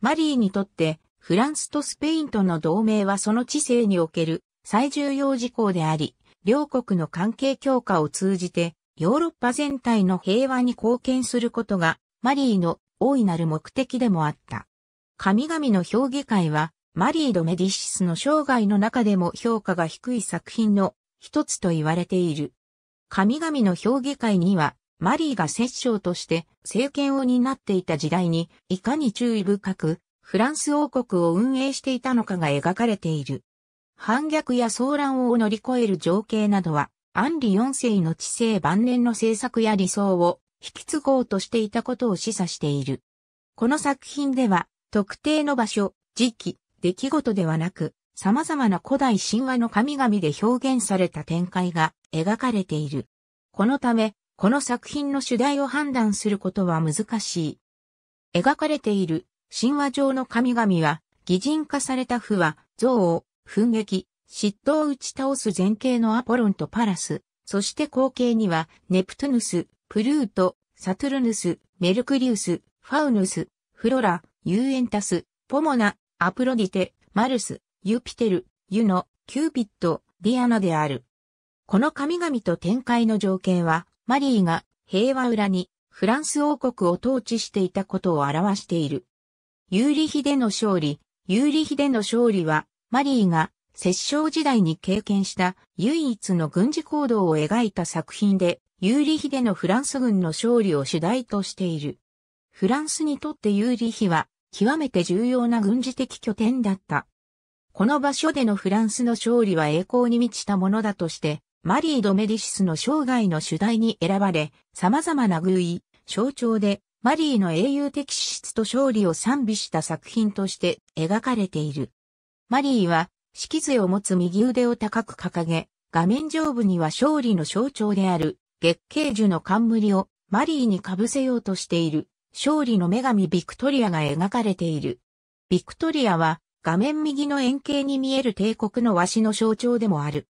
S1: マリーにとって、フランスとスペインとの同盟はその知性における最重要事項であり、両国の関係強化を通じて、ヨーロッパ全体の平和に貢献することが、マリーの大いなる目的でもあった。神々の評議会は、マリー・ド・メディシスの生涯の中でも評価が低い作品の一つと言われている。神々の評議会には、マリーが摂政として政権を担っていた時代に、いかに注意深く、フランス王国を運営していたのかが描かれている。反逆や騒乱を乗り越える情景などは、アンリ四世の知性晩年の政策や理想を引き継ごうとしていたことを示唆している。この作品では、特定の場所、時期、出来事ではなく、様々な古代神話の神々で表現された展開が描かれている。このため、この作品の主題を判断することは難しい。描かれている神話上の神々は、擬人化された負は、憎悪、奮撃、嫉妬を打ち倒す前景のアポロンとパラス、そして後景には、ネプトゥヌス、プルート、サトゥルヌス、メルクリウス、ファウヌス、フロラ、ユーエンタス、ポモナ、アプロディテ、マルス、ユピテル、ユノ、キューピッド、ディアナである。この神々と展開の条件は、マリーが平和裏にフランス王国を統治していたことを表している。ユーリヒでの勝利、ユーリヒでの勝利は、マリーが摂政時代に経験した唯一の軍事行動を描いた作品で、ユーリヒでのフランス軍の勝利を主題としている。フランスにとってユーリヒは極めて重要な軍事的拠点だった。この場所でのフランスの勝利は栄光に満ちたものだとして、マリー・ド・メディシスの生涯の主題に選ばれ、様々な偶意、象徴で、マリーの英雄的資質と勝利を賛美した作品として描かれている。マリーは、色図を持つ右腕を高く掲げ、画面上部には勝利の象徴である、月桂樹の冠をマリーに被せようとしている、勝利の女神ビクトリアが描かれている。ビクトリアは、画面右の円形に見える帝国の和紙の象徴でもある。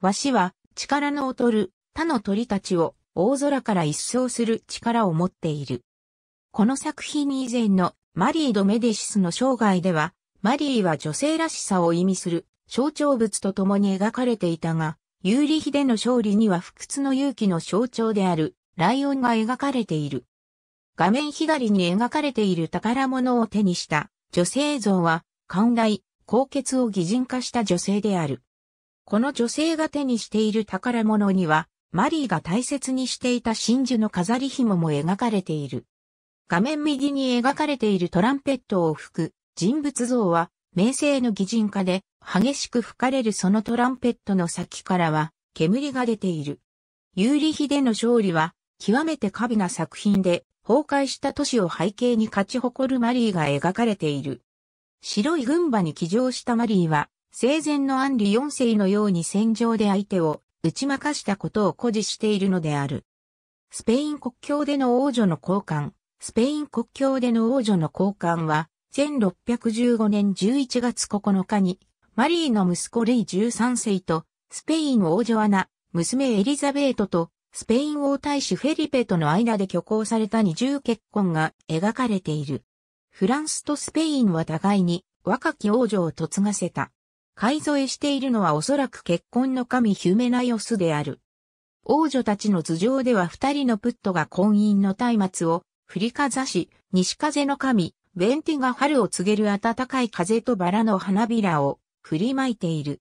S1: 和紙は、力の劣る他の鳥たちを大空から一掃する力を持っている。この作品以前のマリー・ド・メディシスの生涯では、マリーは女性らしさを意味する象徴物と共に描かれていたが、有利比での勝利には不屈の勇気の象徴であるライオンが描かれている。画面左に描かれている宝物を手にした女性像は、寛大、高潔を擬人化した女性である。この女性が手にしている宝物には、マリーが大切にしていた真珠の飾り紐も描かれている。画面右に描かれているトランペットを吹く人物像は、名声の擬人化で、激しく吹かれるそのトランペットの先からは、煙が出ている。ユーリヒでの勝利は、極めて過美な作品で、崩壊した都市を背景に勝ち誇るマリーが描かれている。白い軍馬に騎乗したマリーは、生前のアンリ4世のように戦場で相手を打ち負かしたことを誇示しているのである。スペイン国境での王女の交換、スペイン国境での王女の交換は、1615年11月9日に、マリーの息子ルイ13世と、スペイン王女アナ、娘エリザベートと、スペイン王太子フェリペとの間で挙行された二重結婚が描かれている。フランスとスペインは互いに若き王女を嫁がせた。買い添えしているのはおそらく結婚の神ヒュメナイオスである。王女たちの頭上では二人のプットが婚姻の松明を振りかざし、西風の神、ウェンティが春を告げる暖かい風とバラの花びらを振りまいている。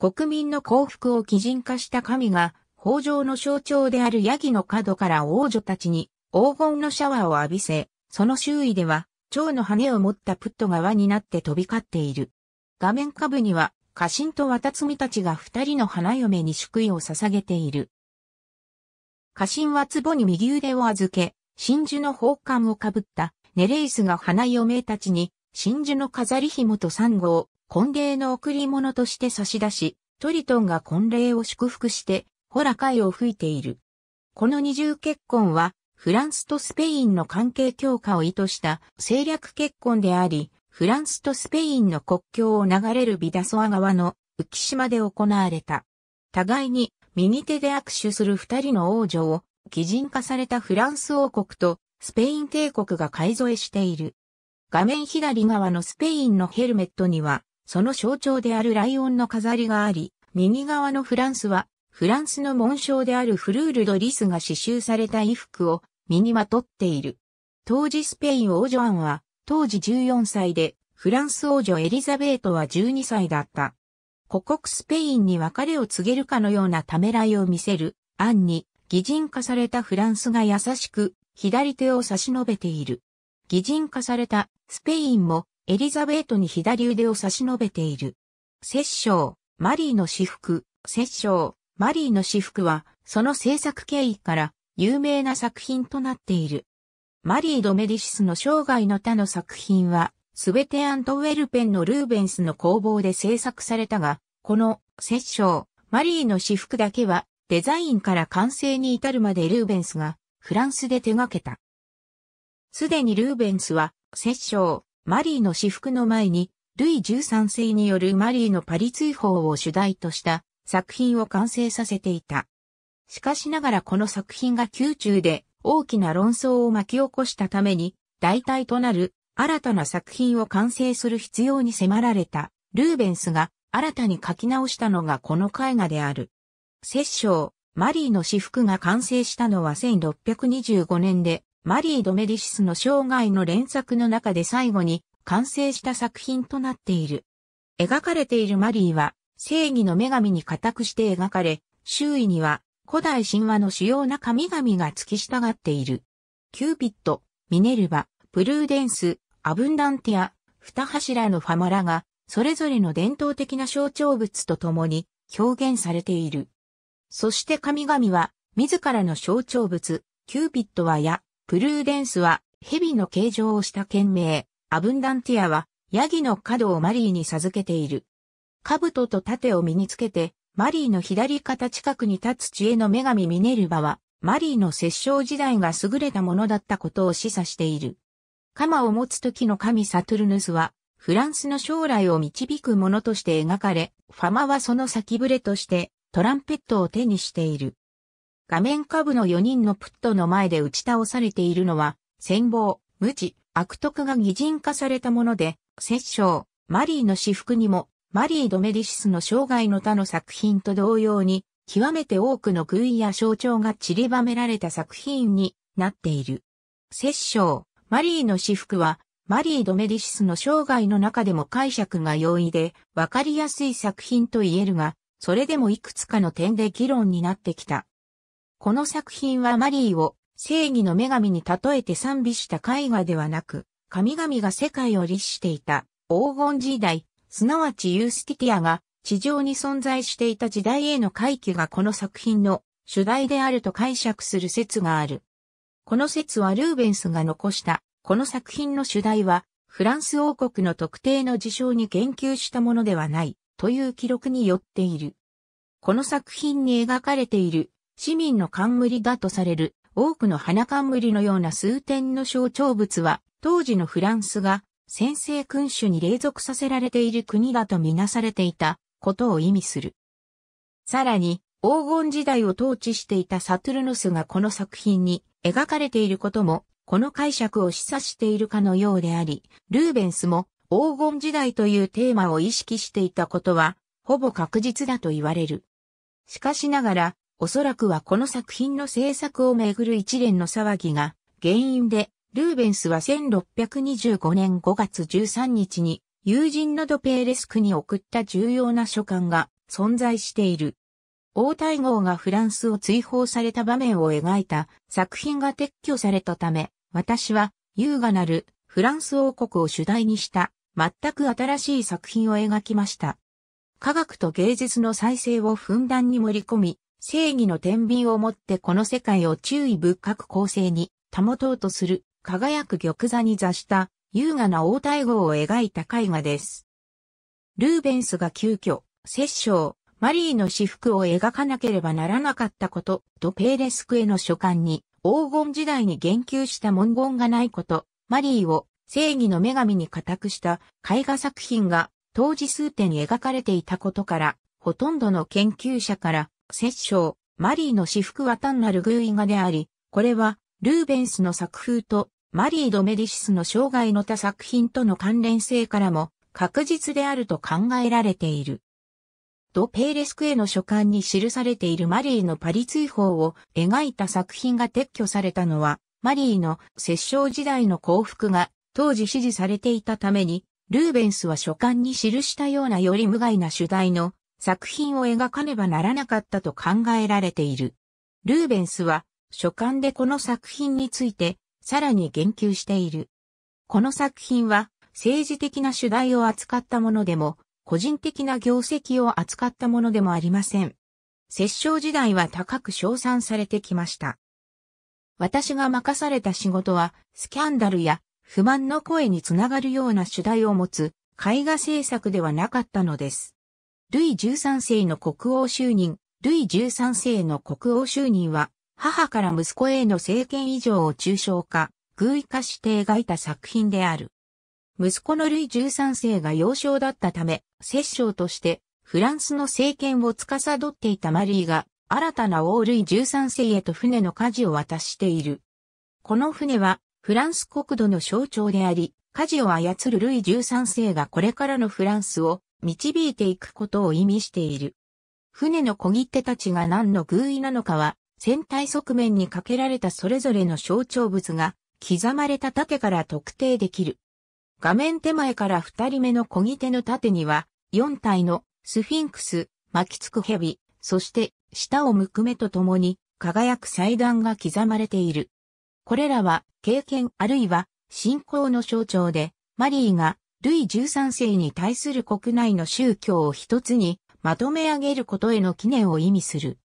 S1: 国民の幸福を基人化した神が、豊穣の象徴であるヤギの角から王女たちに黄金のシャワーを浴びせ、その周囲では蝶の羽を持ったプットが輪になって飛び交っている。画面下部には、家臣と渡積たちが二人の花嫁に祝意を捧げている。家臣は壺に右腕を預け、真珠の宝冠をかぶったネレイスが花嫁たちに、真珠の飾り紐と珊瑚を婚礼の贈り物として差し出し、トリトンが婚礼を祝福して、ほら会を吹いている。この二重結婚は、フランスとスペインの関係強化を意図した政略結婚であり、フランスとスペインの国境を流れるビダソア川の浮島で行われた。互いに右手で握手する二人の王女を、擬人化されたフランス王国とスペイン帝国が改造している。画面左側のスペインのヘルメットには、その象徴であるライオンの飾りがあり、右側のフランスは、フランスの紋章であるフルール・ド・リスが刺繍された衣服を身にまとっている。当時スペイン王女アンは、当時14歳で、フランス王女エリザベートは12歳だった。故国スペインに別れを告げるかのようなためらいを見せる、アンに、擬人化されたフランスが優しく、左手を差し伸べている。擬人化されたスペインもエリザベートに左腕を差し伸べている。摂政、マリーの私服、摂政、マリーの私服は、その制作経緯から有名な作品となっている。マリー・ド・メディシスの生涯の他の作品は、すべてアントウェルペンのルーベンスの工房で制作されたが、この、摂政、マリーの私服だけは、デザインから完成に至るまでルーベンスが、フランスで手掛けた。すでにルーベンスは、摂政、マリーの私服の前に、ルイ13世によるマリーのパリ追放を主題とした作品を完成させていた。しかしながらこの作品が宮中で大きな論争を巻き起こしたために、代替となる新たな作品を完成する必要に迫られた、ルーベンスが新たに書き直したのがこの絵画である。摂政、マリーの私服が完成したのは1625年で、マリー・ドメディシスの生涯の連作の中で最後に完成した作品となっている。描かれているマリーは正義の女神に固くして描かれ、周囲には古代神話の主要な神々が付き従っている。キューピット、ミネルバ、プルーデンス、アブンダンティア、二柱のファマラが、それぞれの伝統的な象徴物と共に表現されている。そして神々は、自らの象徴物、キューピットは矢、プルーデンスは蛇の形状をした剣名、アブンダンティアは、ヤギの角をマリーに授けている。兜と盾を身につけて、マリーの左肩近くに立つ知恵の女神ミネルバは、マリーの摂政時代が優れたものだったことを示唆している。鎌を持つ時の神サトゥルヌスは、フランスの将来を導くものとして描かれ、ファマはその先触れとして、トランペットを手にしている。画面下部の4人のプットの前で打ち倒されているのは、戦望、無知、悪徳が擬人化されたもので、摂政、マリーの私服にもマリー・ドメディシスの生涯の他の作品と同様に、極めて多くの偶意や象徴が散りばめられた作品になっている。摂政、マリーの私服は、マリー・ドメディシスの生涯の中でも解釈が容易で、わかりやすい作品と言えるが、それでもいくつかの点で議論になってきた。この作品はマリーを正義の女神に例えて賛美した絵画ではなく、神々が世界を律していた黄金時代、すなわちユースティティアが地上に存在していた時代への回帰がこの作品の主題であると解釈する説がある。この説はルーベンスが残したこの作品の主題はフランス王国の特定の事象に言及したものではないという記録によっている。この作品に描かれている市民の冠だとされる多くの花冠のような数点の象徴物は当時のフランスが先制君主に隷属させられている国だとみなされていたことを意味する。さらに、黄金時代を統治していたサトゥルノスがこの作品に描かれていることも、この解釈を示唆しているかのようであり、ルーベンスも黄金時代というテーマを意識していたことは、ほぼ確実だと言われる。しかしながら、おそらくはこの作品の制作をめぐる一連の騒ぎが原因でルーベンスは1625年5月13日に友人のドペーレスクに送った重要な書簡が存在している。王太后がフランスを追放された場面を描いた作品が撤去されたため、私は優雅なるフランス王国を主題にした全く新しい作品を描きました。科学と芸術の再生をふんだんに盛り込み、正義の天秤をもってこの世界を注意深く公正に保とうとする輝く玉座に座した優雅な王太号を描いた絵画です。ルーベンスが急遽、摂政、マリーの私服を描かなければならなかったこととペーレスクへの書簡に黄金時代に言及した文言がないこと、マリーを正義の女神に固くした絵画作品が当時数点描かれていたことから、ほとんどの研究者から、摂政、マリーの私服は単なる偶意画であり、これはルーベンスの作風とマリー・ド・メディシスの生涯の他作品との関連性からも確実であると考えられている。ド・ペーレスクへの書簡に記されているマリーのパリ追放を描いた作品が撤去されたのは、マリーの摂政時代の幸福が当時支持されていたために、ルーベンスは書簡に記したようなより無害な主題の作品を描かねばならなかったと考えられている。ルーベンスは書簡でこの作品についてさらに言及している。この作品は政治的な主題を扱ったものでも、個人的な業績を扱ったものでもありません。摂政時代は高く称賛されてきました。私が任された仕事は、スキャンダルや不満の声につながるような主題を持つ絵画制作ではなかったのです。ルイ13世の国王就任、ルイ13世の国王就任は母から息子への政権以上を抽象化、偶意化して描いた作品である。息子のルイ13世が幼少だったため、摂政としてフランスの政権を司っていたマリーが、新たな王ルイ13世へと船の舵を渡している。この船は、フランス国土の象徴であり、舵を操るルイ13世がこれからのフランスを導いていくことを意味している。船の小切手たちが何の偶意なのかは船体側面にかけられたそれぞれの象徴物が刻まれた盾から特定できる。画面手前から二人目の小木手の盾には、四体のスフィンクス、巻きつく蛇、そして下をむく目とともに輝く祭壇が刻まれている。これらは経験あるいは信仰の象徴で、マリーがルイ13世に対する国内の宗教を一つにまとめ上げることへの記念を意味する。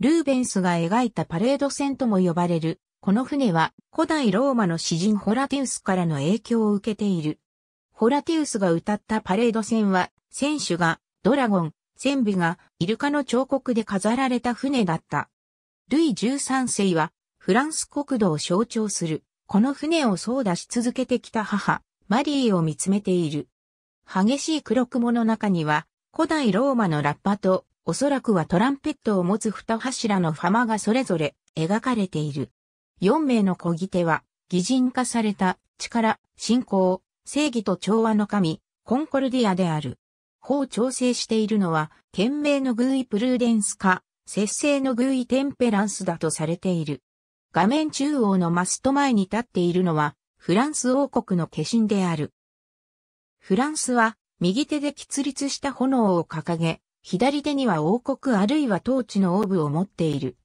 S1: ルーベンスが描いたパレード船とも呼ばれる、この船は古代ローマの詩人ホラティウスからの影響を受けている。ホラティウスが歌ったパレード船は、選手がドラゴン、船尾がイルカの彫刻で飾られた船だった。ルイ13世はフランス国土を象徴する、この船を操舵し続けてきた母、マリーを見つめている。激しい黒雲の中には、古代ローマのラッパとおそらくはトランペットを持つ二柱のファマがそれぞれ描かれている。四名の小ぎ手は、擬人化された力、信仰、正義と調和の神、コンコルディアである。法を調整しているのは、懸命のグイプルーデンスか、節制のグイテンペランスだとされている。画面中央のマスト前に立っているのは、フランス王国の化身である。フランスは、右手で起立した炎を掲げ、左手には王国あるいは統治のオーブを持っている。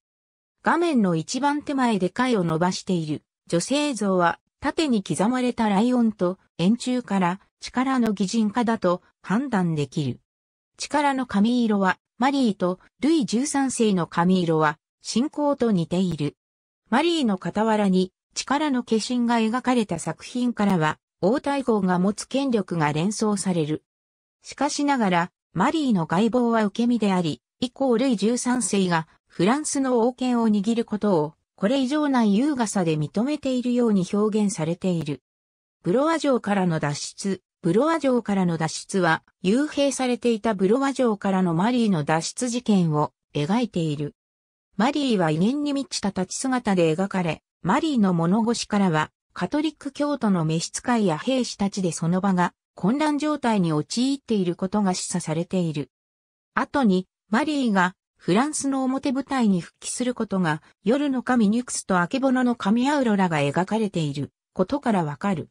S1: 画面の一番手前で貝を伸ばしている女性像は縦に刻まれたライオンと円柱から力の擬人化だと判断できる。力の髪色はマリーとルイ13世の髪色は信仰と似ている。マリーの傍らに力の化身が描かれた作品からは王太后が持つ権力が連想される。しかしながらマリーの外貌は受け身であり、以降ルイ13世がフランスの王権を握ることを、これ以上ない優雅さで認めているように表現されている。ブロワ城からの脱出、ブロワ城からの脱出は、幽閉されていたブロワ城からのマリーの脱出事件を描いている。マリーは威厳に満ちた立ち姿で描かれ、マリーの物腰からは、カトリック教徒の召使いや兵士たちでその場が混乱状態に陥っていることが示唆されている。後に、マリーがフランスの表舞台に復帰することが夜の神ニュクスとアケボノの神アウロラが描かれていることからわかる。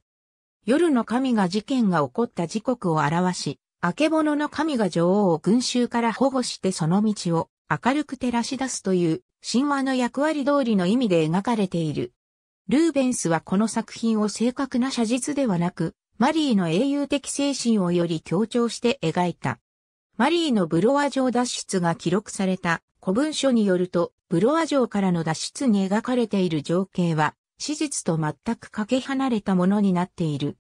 S1: 夜の神が事件が起こった時刻を表し、アケボノの神が女王を群衆から保護してその道を明るく照らし出すという神話の役割通りの意味で描かれている。ルーベンスはこの作品を正確な写実ではなく、マリーの英雄的精神をより強調して描いた。マリーのブロワ城脱出が記録された古文書によると、ブロワ城からの脱出に描かれている情景は、史実と全くかけ離れたものになっている。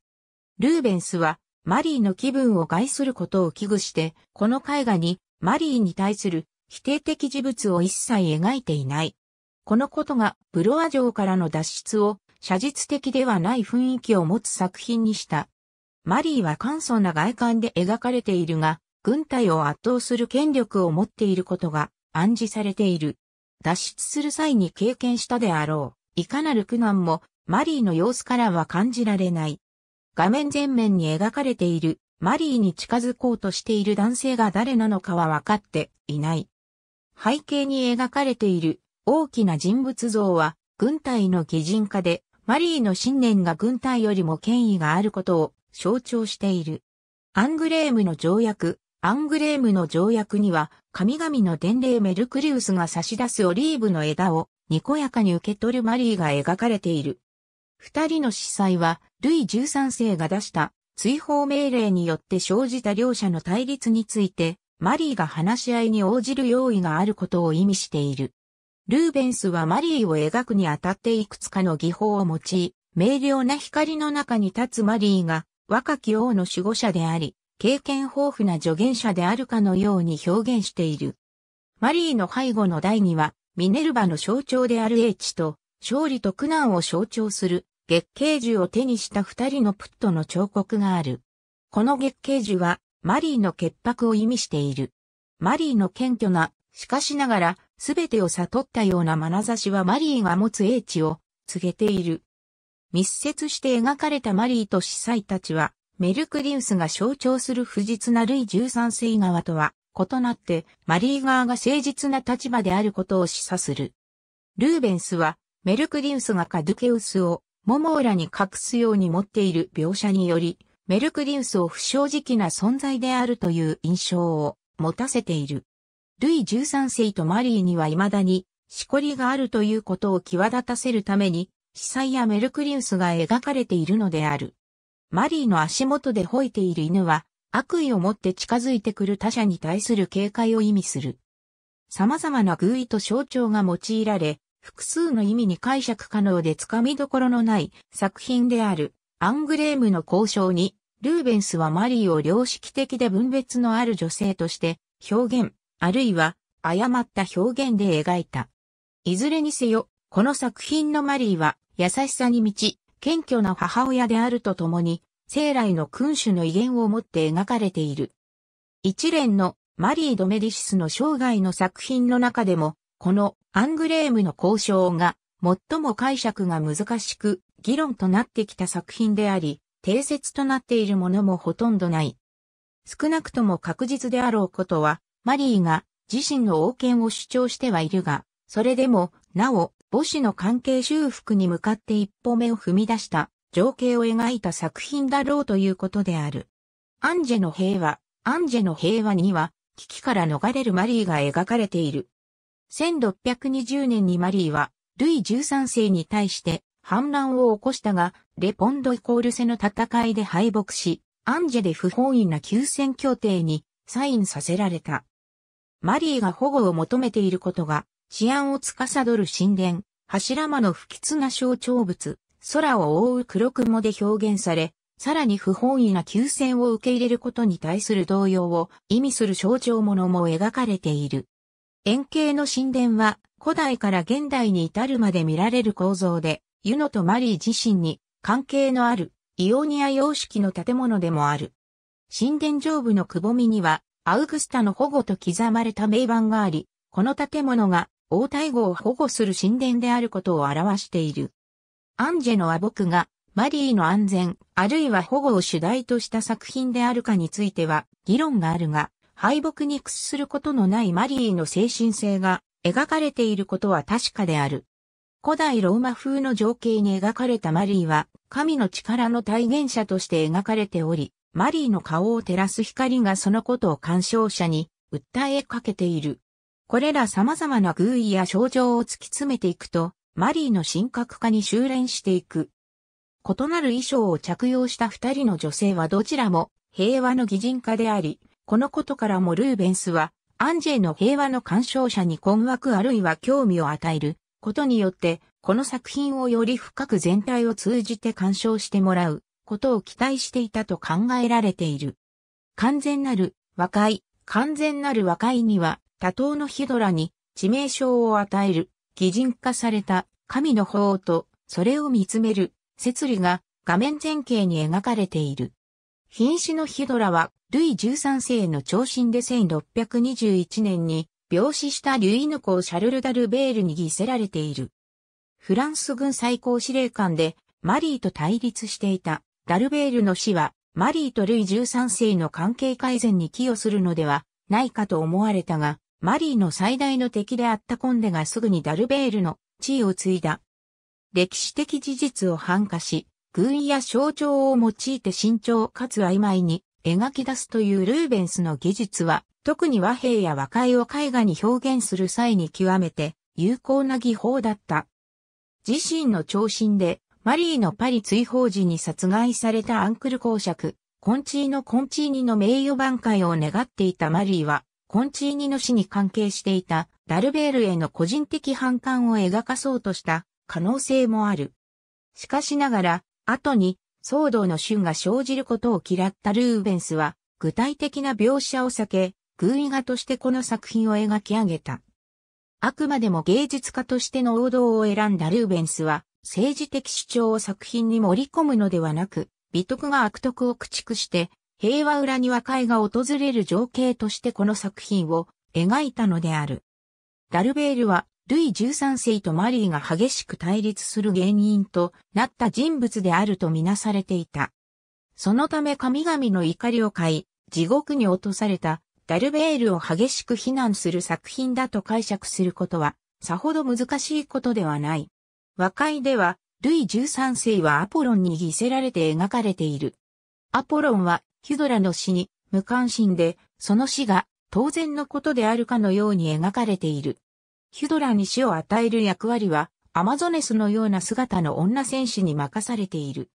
S1: ルーベンスは、マリーの気分を害することを危惧して、この絵画に、マリーに対する否定的事物を一切描いていない。このことが、ブロワ城からの脱出を写実的ではない雰囲気を持つ作品にした。マリーは簡素な外観で描かれているが、軍隊を圧倒する権力を持っていることが暗示されている。脱出する際に経験したであろう。いかなる苦難もマリーの様子からは感じられない。画面前面に描かれているマリーに近づこうとしている男性が誰なのかは分かっていない。背景に描かれている大きな人物像は軍隊の擬人化でマリーの信念が軍隊よりも権威があることを象徴している。アングレームの条約、アングレームの条約には、神々の伝令メルクリウスが差し出すオリーブの枝を、にこやかに受け取るマリーが描かれている。二人の司祭は、ルイ13世が出した追放命令によって生じた両者の対立について、マリーが話し合いに応じる用意があることを意味している。ルーベンスはマリーを描くにあたっていくつかの技法を用い、明瞭な光の中に立つマリーが若き王の守護者であり、経験豊富な助言者であるかのように表現している。マリーの背後の台には、ミネルバの象徴である知と、勝利と苦難を象徴する月桂樹を手にした二人のプットの彫刻がある。この月桂樹は、マリーの潔白を意味している。マリーの謙虚な、しかしながら、すべてを悟ったような眼差しはマリーが持つ英知を告げている。密接して描かれたマリーと司祭たちは、メルクリウスが象徴する不実なルイ13世側とは異なって、マリー側が誠実な立場であることを示唆する。ルーベンスは、メルクリウスがカドゥケウスをモモーラに隠すように持っている描写により、メルクリウスを不正直な存在であるという印象を持たせている。ルイ13世とマリーには未だにしこりがあるということを際立たせるために、司祭やメルクリウスが描かれているのである。マリーの足元で吠えている犬は、悪意を持って近づいてくる他者に対する警戒を意味する。様々な偶意と象徴が用いられ、複数の意味に解釈可能でつかみどころのない作品である、アングレームの交渉に、ルーベンスはマリーを良識的で分別のある女性として表現、あるいは誤った表現で描いた。いずれにせよ、この作品のマリーは優しさに満ち、謙虚な母親であるとともに、生来の君主の威厳を持って描かれている。一連のマリー・ドメディシスの生涯の作品の中でも、このアングレームの交渉が最も解釈が難しく議論となってきた作品であり、定説となっているものもほとんどない。少なくとも確実であろうことは、マリーが自身の王権を主張してはいるが、それでも、なお、母子の関係修復に向かって一歩目を踏み出した情景を描いた作品だろうということである。アンジェの平和、アンジェの平和には、危機から逃れるマリーが描かれている。1620年にマリーは、ルイ13世に対して反乱を起こしたが、レポンドイコールセの戦いで敗北し、アンジェで不本意な休戦協定にサインさせられた。マリーが保護を求めていることが、治安を司る神殿、柱間の不吉な象徴物、空を覆う黒雲で表現され、さらに不本意な休戦を受け入れることに対する動揺を意味する象徴物も描かれている。円形の神殿は古代から現代に至るまで見られる構造で、ユノとマリー自身に関係のあるイオニア様式の建物でもある。神殿上部のくぼみにはアウグスタの保護と刻まれた名板があり、この建物が王太后を保護する神殿であることを表している。アンジェのは僕がマリーの安全、あるいは保護を主題とした作品であるかについては議論があるが、敗北に屈することのないマリーの精神性が描かれていることは確かである。古代ローマ風の情景に描かれたマリーは神の力の体現者として描かれており、マリーの顔を照らす光がそのことを鑑賞者に訴えかけている。これら様々な偶意や症状を突き詰めていくと、マリーの神格化に修練していく。異なる衣装を着用した二人の女性はどちらも平和の擬人化であり、このことからもルーベンスは、アンジェの平和の鑑賞者に困惑あるいは興味を与えることによって、この作品をより深く全体を通じて鑑賞してもらうことを期待していたと考えられている。完全なる和解、完全なる和解には多頭のヒドラに致命傷を与える、擬人化された神の法とそれを見つめる摂理が画面前景に描かれている。瀕死のヒドラは、ルイ13世の長身で1621年に病死したリュイヌ公シャルル・ダルベールに犠牲られている。フランス軍最高司令官でマリーと対立していたダルベールの死は、マリーとルイ13世の関係改善に寄与するのではないかと思われたが、マリーの最大の敵であったコンデがすぐにダルベールの地位を継いだ。歴史的事実を反化し、軍や象徴を用いて慎重かつ曖昧に描き出すというルーベンスの技術は、特に和平や和解を絵画に表現する際に極めて有効な技法だった。自身の長身でマリーのパリ追放時に殺害されたアンクル公爵、コンチーノ・コンチーニの名誉挽回を願っていたマリーは、コンチーニの死に関係していたダルベールへの個人的反感を描かそうとした可能性もある。しかしながら、後に騒動の春が生じることを嫌ったルーベンスは、具体的な描写を避け、偶意画としてこの作品を描き上げた。あくまでも芸術家としての王道を選んだルーベンスは、政治的主張を作品に盛り込むのではなく、美徳が悪徳を駆逐して、平和裏に和解が訪れる情景としてこの作品を描いたのである。ダルベールは、ルイ13世とマリーが激しく対立する原因となった人物であるとみなされていた。そのため神々の怒りを買い、地獄に落とされたダルベールを激しく非難する作品だと解釈することは、さほど難しいことではない。和解では、ルイ13世はアポロンに犠牲られて描かれている。アポロンはヒドラの死に無関心で、その死が当然のことであるかのように描かれている。ヒュドラに死を与える役割は、アマゾネスのような姿の女戦士に任されている。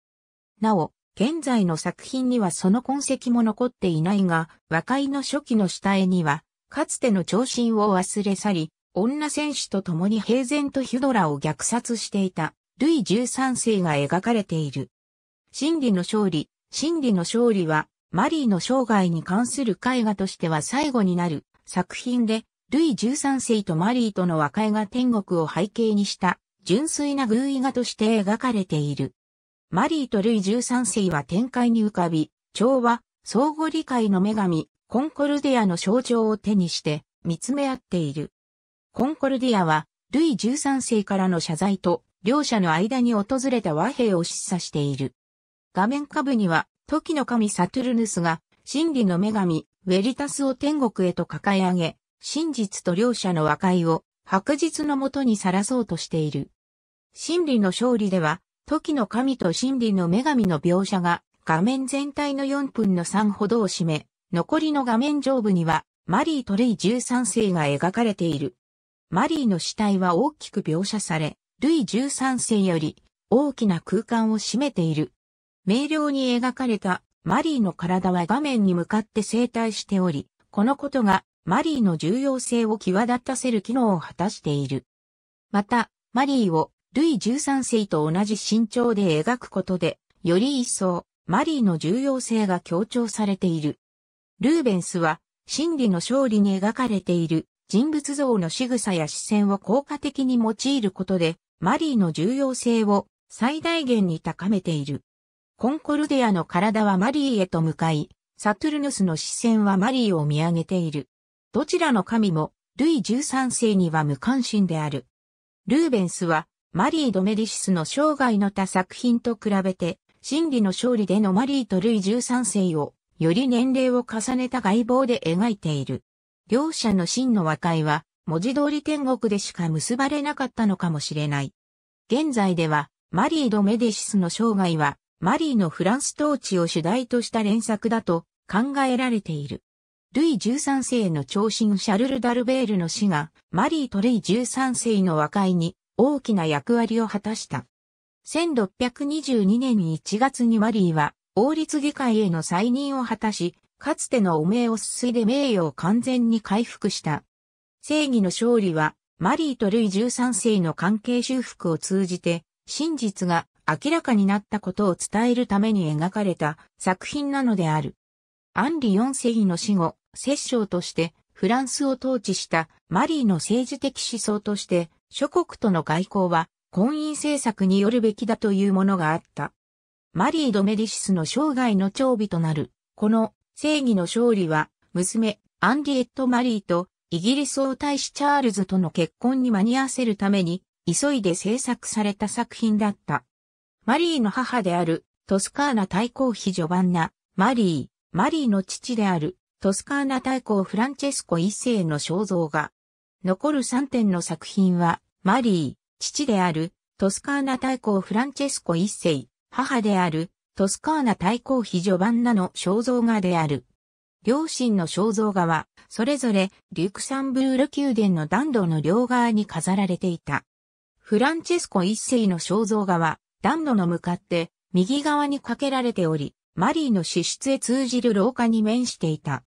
S1: なお、現在の作品にはその痕跡も残っていないが、和解の初期の下絵には、かつての長身を忘れ去り、女戦士と共に平然とヒュドラを虐殺していた、ルイ13世が描かれている。真理の勝利、真理の勝利は、マリーの生涯に関する絵画としては最後になる作品で、ルイ13世とマリーとの和解が天国を背景にした純粋な偶意画として描かれている。マリーとルイ13世は展開に浮かび、調和、相互理解の女神、コンコルディアの象徴を手にして見つめ合っている。コンコルディアは、ルイ13世からの謝罪と、両者の間に訪れた和平を示唆している。画面下部には、時の神サトゥルヌスが、真理の女神、ウェリタスを天国へと抱え上げ、真実と両者の和解を、白日のもとにさらそうとしている。真理の勝利では、時の神と真理の女神の描写が、画面全体の4分の3ほどを占め、残りの画面上部には、マリーとレイ13世が描かれている。マリーの死体は大きく描写され、ルイ13世より大きな空間を占めている。明瞭に描かれたマリーの体は画面に向かって生体しており、このことがマリーの重要性を際立たせる機能を果たしている。また、マリーをルイ13世と同じ身長で描くことで、より一層、マリーの重要性が強調されている。ルーベンスは、真理の勝利に描かれている人物像の仕草や視線を効果的に用いることで、マリーの重要性を最大限に高めている。コンコルデアの体はマリーへと向かい、サトゥルヌスの視線はマリーを見上げている。どちらの神も、ルイ13世には無関心である。ルーベンスは、マリー・ドメディシスの生涯の他作品と比べて、真理の勝利でのマリーとルイ13世を、より年齢を重ねた外貌で描いている。両者の真の和解は、文字通り天国でしか結ばれなかったのかもしれない。現在では、マリー・ド・メディシスの生涯は、マリーのフランス統治を主題とした連作だと考えられている。ルイ13世の長身シャルル・ダルベールの死が、マリーとルイ13世の和解に大きな役割を果たした。1622年1月にマリーは、王立議会への再任を果たし、かつての汚名をすすいで名誉を完全に回復した。正義の勝利は、マリーとルイ13世の関係修復を通じて、真実が明らかになったことを伝えるために描かれた作品なのである。アンリ4世の死後、摂政としてフランスを統治したマリーの政治的思想として、諸国との外交は婚姻政策によるべきだというものがあった。マリー・ドメディシスの生涯の長尾となる、この正義の勝利は、娘、アンディエット・マリーと、イギリス王太子チャールズとの結婚に間に合わせるために、急いで制作された作品だった。マリーの母である、トスカーナ大公妃ジョバンナ、マリー、マリーの父である、トスカーナ大公フランチェスコ一世の肖像画。残る3点の作品は、マリー、父である、トスカーナ大公フランチェスコ一世、母である、トスカーナ対抗比序盤なの肖像画である。両親の肖像画は、それぞれリュクサンブール宮殿の暖炉の両側に飾られていた。フランチェスコ一世の肖像画は、暖炉の向かって右側にかけられており、マリーの支出へ通じる廊下に面していた。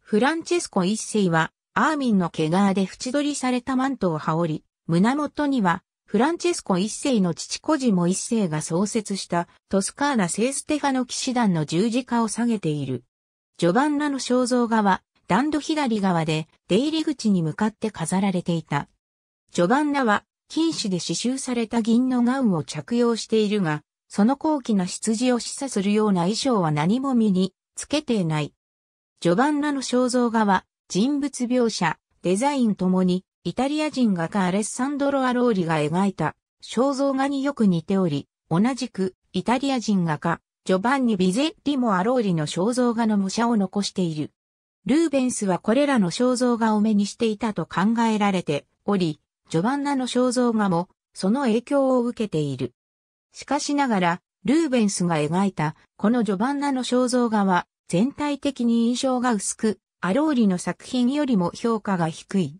S1: フランチェスコ一世は、アーミンの毛皮で縁取りされたマントを羽織り、胸元にはフランチェスコ一世の父コジモ一世が創設したトスカーナ聖ステファノ騎士団の十字架を下げている。ジョバンナの肖像画は、段戸左側で出入り口に向かって飾られていた。ジョバンナは、金紙で刺繍された銀のガウンを着用しているが、その高貴な羊を示唆するような衣装は何も身につけていない。ジョバンナの肖像画は、人物描写、デザインともにイタリア人画家アレッサンドロ・アローリが描いた肖像画によく似ており、同じくイタリア人画家ジョバンニ・ビゼッリもアローリの肖像画の武者を残している。ルーベンスはこれらの肖像画を目にしていたと考えられており、ジョバンナの肖像画もその影響を受けている。しかしながら、ルーベンスが描いたこのジョバンナの肖像画は全体的に印象が薄く、アローリの作品よりも評価が低い。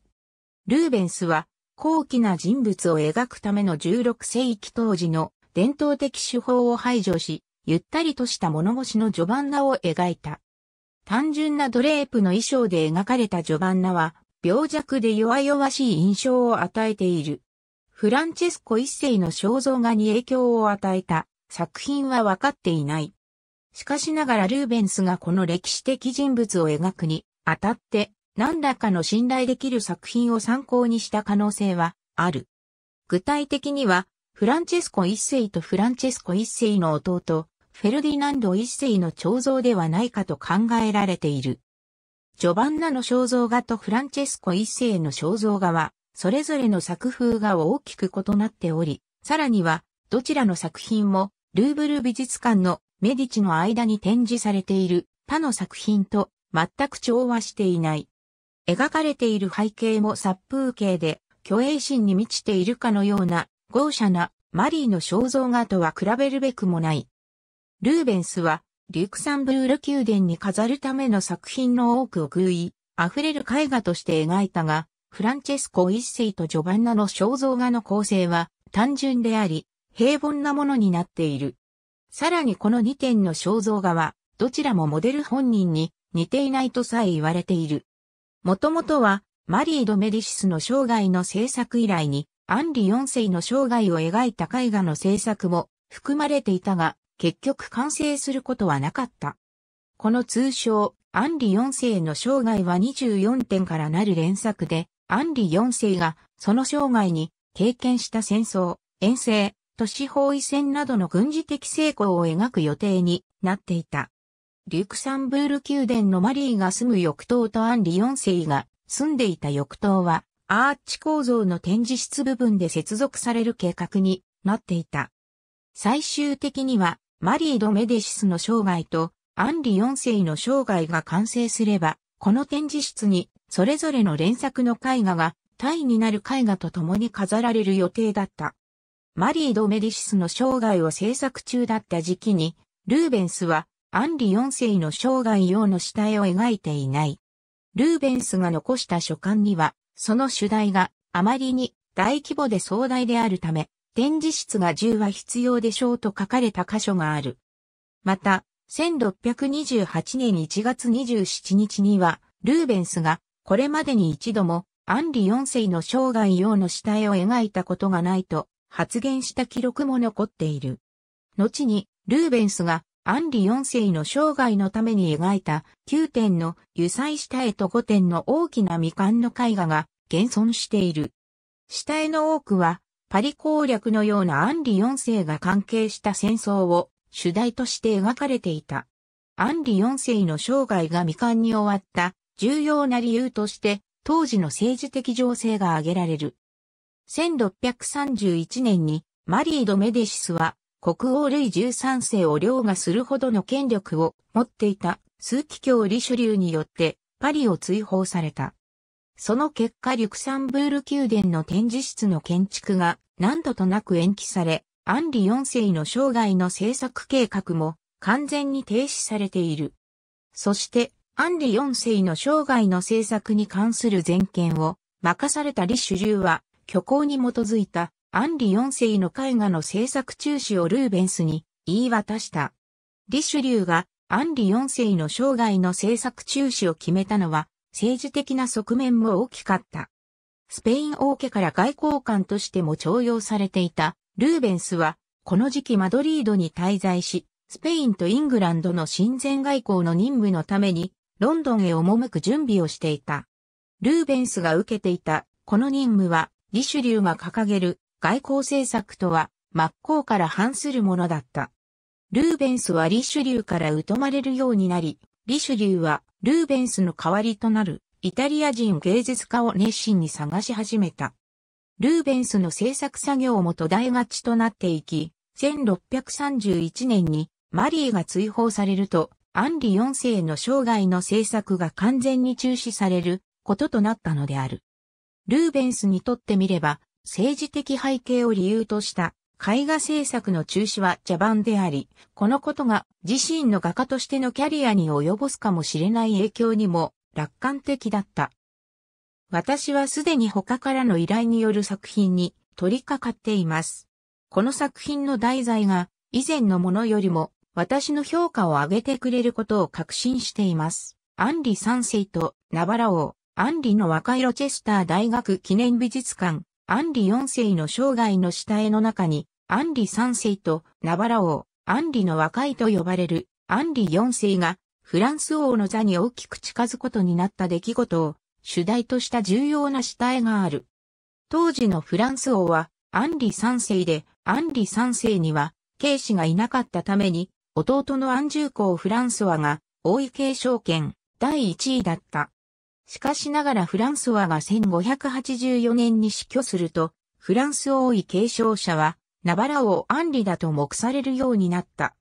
S1: ルーベンスは、高貴な人物を描くための16世紀当時の伝統的手法を排除し、ゆったりとした物腰のジョバンナを描いた。単純なドレープの衣装で描かれたジョバンナは、病弱で弱々しい印象を与えている。フランチェスコ一世の肖像画に影響を与えた作品は分かっていない。しかしながらルーベンスがこの歴史的人物を描くにあたって何らかの信頼できる作品を参考にした可能性はある。具体的には、フランチェスコ一世とフランチェスコ一世の弟、フェルディナンド一世の彫像ではないかと考えられている。ジョバンナの肖像画とフランチェスコ一世の肖像画は、それぞれの作風が大きく異なっており、さらには、どちらの作品も、ルーブル美術館のメディチの間に展示されている他の作品と全く調和していない。描かれている背景も殺風景で、虚栄心に満ちているかのような、豪奢なマリーの肖像画とは比べるべくもない。ルーベンスは、リュクサンブルール宮殿に飾るための作品の多くを食い、溢れる絵画として描いたが、フランチェスコ一世とジョバンナの肖像画の構成は単純であり、平凡なものになっている。さらにこの2点の肖像画は、どちらもモデル本人に似ていないとさえ言われている。もともとは、マリー・ド・メディシスの生涯の制作以来に、アンリ・ヨンセイの生涯を描いた絵画の制作も含まれていたが、結局完成することはなかった。この通称、アンリ・ヨンセイの生涯は24点からなる連作で、アンリ・ヨンセイがその生涯に経験した戦争、遠征、都市包囲戦などの軍事的成功を描く予定になっていた。リュクサンブール宮殿のマリーが住む浴島とアンリ四世が住んでいた浴島は、アーチ構造の展示室部分で接続される計画になっていた。最終的には、マリー・ド・メデシスの生涯と、アンリ四世の生涯が完成すれば、この展示室に、それぞれの連作の絵画が、タイになる絵画と共に飾られる予定だった。マリー・ド・メディシスの生涯を制作中だった時期に、ルーベンスはアンリ4世の生涯用の下絵を描いていない。ルーベンスが残した書簡には、その主題があまりに大規模で壮大であるため、展示室が10は必要でしょうと書かれた箇所がある。また、1628年1月27日には、ルーベンスが、これまでに一度も、アンリ4世の生涯用の下絵を描いたことがないと、発言した記録も残っている。後に、ルーベンスが、アンリ4世の生涯のために描いた9点の油彩下絵と5点の大きな未完の絵画が現存している。下絵の多くはパリ攻略のようなアンリ4世が関係した戦争を主題として描かれていた。アンリ4世の生涯が未完に終わった重要な理由として当時の政治的情勢が挙げられる。1631年にマリー・ド・メディシスは国王類十13世を凌駕するほどの権力を持っていた数奇教リシュリューによってパリを追放された。その結果リュクサンブール宮殿の展示室の建築が何度となく延期され、アンリ4世の生涯の制作計画も完全に停止されている。そして、アンリ4世の生涯の制作に関する全権を任されたリシュリューは虚構に基づいたアンリ4世の絵画の制作中止をルーベンスに言い渡した。リシュリューがアンリ4世の生涯の制作中止を決めたのは政治的な側面も大きかった。スペイン王家から外交官としても徴用されていたルーベンスはこの時期マドリードに滞在し、スペインとイングランドの親善外交の任務のためにロンドンへ赴く準備をしていた。ルーベンスが受けていたこの任務はリシュリューが掲げる外交政策とは真っ向から反するものだった。ルーベンスはリシュリューから疎まれるようになり、リシュリューはルーベンスの代わりとなるイタリア人芸術家を熱心に探し始めた。ルーベンスの制作作業も途絶えがちとなっていき、1631年にマリーが追放されると、アンリ4世の生涯の制作が完全に中止されることとなったのである。ルーベンスにとってみれば、政治的背景を理由とした絵画制作の中止は邪番であり、このことが自身の画家としてのキャリアに及ぼすかもしれない影響にも楽観的だった。私はすでに他からの依頼による作品に取り掛かっています。この作品の題材が以前のものよりも私の評価を上げてくれることを確信しています。アンリ3世とナバラ王、アンリの若いロチェスター大学記念美術館、アンリ四世の生涯の下絵の中に、アンリ三世とナバラ王、アンリの若いと呼ばれる、アンリ四世が、フランス王の座に大きく近づくことになった出来事を、主題とした重要な下絵がある。当時のフランス王は、アンリ三世で、アンリ三世には、慶氏がいなかったために、弟のアンジュー公フランスワが、王位継承権、第一位だった。しかしながらフランソワが1584年に死去すると、フランス王位継承者は、ナバラ王アンリだと目されるようになった。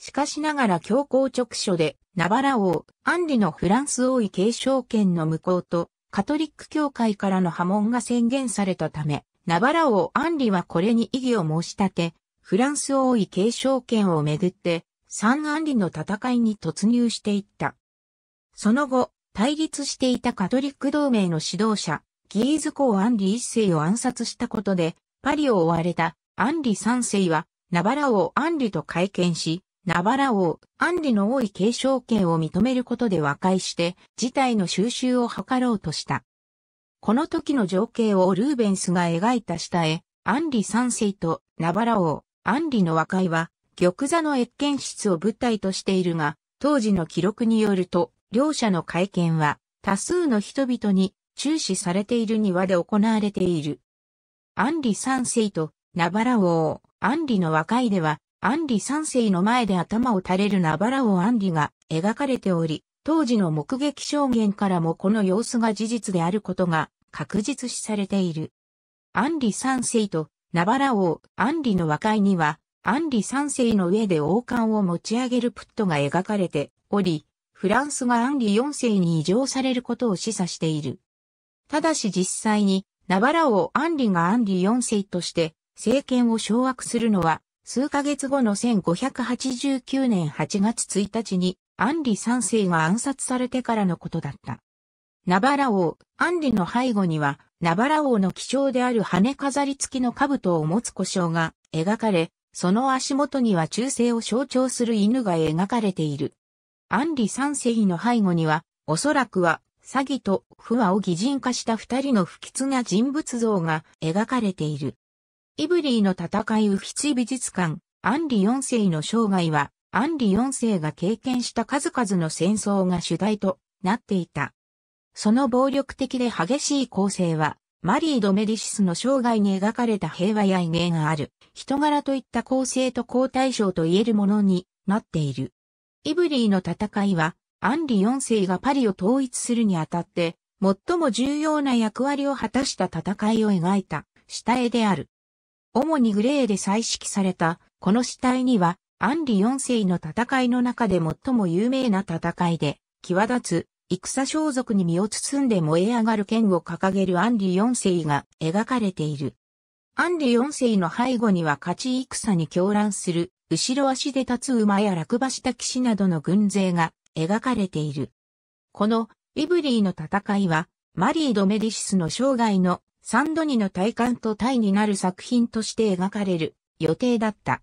S1: しかしながら強行直書で、ナバラ王アンリのフランス王位継承権の無効と、カトリック教会からの波紋が宣言されたため、ナバラ王アンリはこれに異議を申し立て、フランス王位継承権をめぐって、サンアンリの戦いに突入していった。その後、対立していたカトリック同盟の指導者、ギーズ公アンリ一世を暗殺したことで、パリを追われたアンリ三世は、ナバラ王アンリと会見し、ナバラ王アンリの王位継承権を認めることで和解して、事態の収拾を図ろうとした。この時の情景をルーベンスが描いた下絵、アンリ三世とナバラ王アンリの和解は、玉座の越見室を舞台としているが、当時の記録によると、両者の会見は多数の人々に注視されている庭で行われている。アンリ三世とナバラ王、アンリの和解では、アンリ三世の前で頭を垂れるナバラ王アンリが描かれており、当時の目撃証言からもこの様子が事実であることが確実視されている。アンリ三世とナバラ王、アンリの和解には、アンリ三世の上で王冠を持ち上げるプットが描かれており、フランスがアンリ4世に異常されることを示唆している。ただし実際に、ナバラ王アンリがアンリ4世として政権を掌握するのは、数ヶ月後の1589年8月1日に、アンリ3世が暗殺されてからのことだった。ナバラ王、アンリの背後には、ナバラ王の貴重である羽飾り付きの兜を持つ故障が描かれ、その足元には忠誠を象徴する犬が描かれている。アンリ三世の背後には、おそらくは、詐欺と不和を擬人化した二人の不吉な人物像が描かれている。イブリーの戦いウフィ美術館、アンリ四世の生涯は、アンリ四世が経験した数々の戦争が主題となっていた。その暴力的で激しい構成は、マリー・ド・メディシスの生涯に描かれた平和や威厳がある、人柄といった構成と交代賞と言えるものになっている。イブリーの戦いは、アンリ4世がパリを統一するにあたって、最も重要な役割を果たした戦いを描いた、下絵である。主にグレーで彩色された、この死体には、アンリ4世の戦いの中で最も有名な戦いで、際立つ、戦装束に身を包んで燃え上がる剣を掲げるアンリ4世が描かれている。アンリ四世の背後には勝ち戦に狂乱する、後ろ足で立つ馬や落馬した騎士などの軍勢が描かれている。この、イブリーの戦いは、マリー・ド・メディシスの生涯の三度にの体感と体になる作品として描かれる予定だった。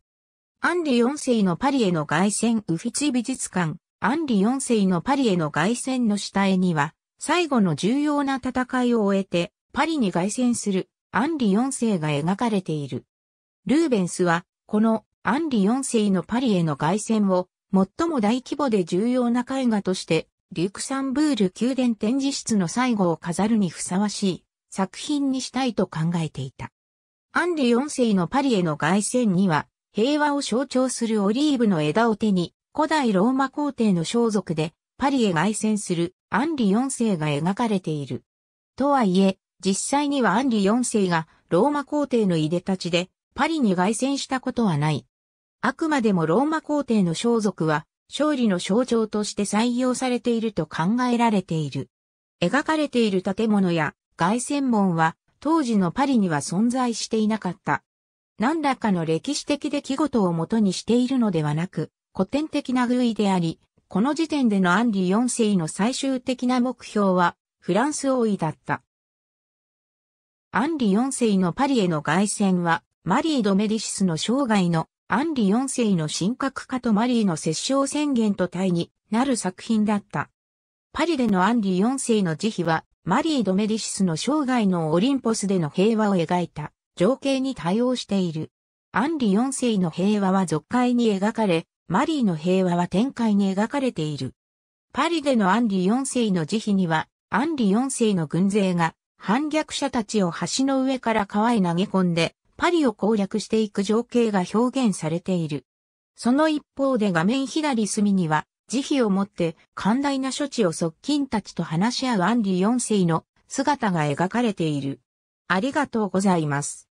S1: アンリ四世のパリへの凱旋ウフィツ美術館、アンリ四世のパリへの凱旋の下絵には、最後の重要な戦いを終えて、パリに凱旋するアンリ4世が描かれている。ルーベンスは、このアンリ4世のパリへの凱旋を、最も大規模で重要な絵画として、リュクサンブール宮殿展示室の最後を飾るにふさわしい作品にしたいと考えていた。アンリ4世のパリへの凱旋には、平和を象徴するオリーブの枝を手に、古代ローマ皇帝の装束で、パリへ凱旋するアンリ4世が描かれている。とはいえ、実際にはアンリ4世がローマ皇帝のいでたちでパリに凱旋したことはない。あくまでもローマ皇帝の装束は勝利の象徴として採用されていると考えられている。描かれている建物や凱旋門は当時のパリには存在していなかった。何らかの歴史的出来事をもとにしているのではなく、古典的な偶意であり、この時点でのアンリ4世の最終的な目標はフランス王位だった。アンリ4世のパリへの凱旋は、マリー・ド・メディシスの生涯のアンリ4世の神格化とマリーの殺政宣言と対になる作品だった。パリでのアンリ4世の慈悲は、マリー・ド・メディシスの生涯のオリンポスでの平和を描いた情景に対応している。アンリ4世の平和は続界に描かれ、マリーの平和は展開に描かれている。パリでのアンリ4世の慈悲には、アンリ4世の軍勢が反逆者たちを橋の上から川へ投げ込んで、パリを攻略していく情景が表現されている。その一方で画面左隅には、慈悲をもって寛大な処置を側近たちと話し合うアンリ4世の姿が描かれている。ありがとうございます。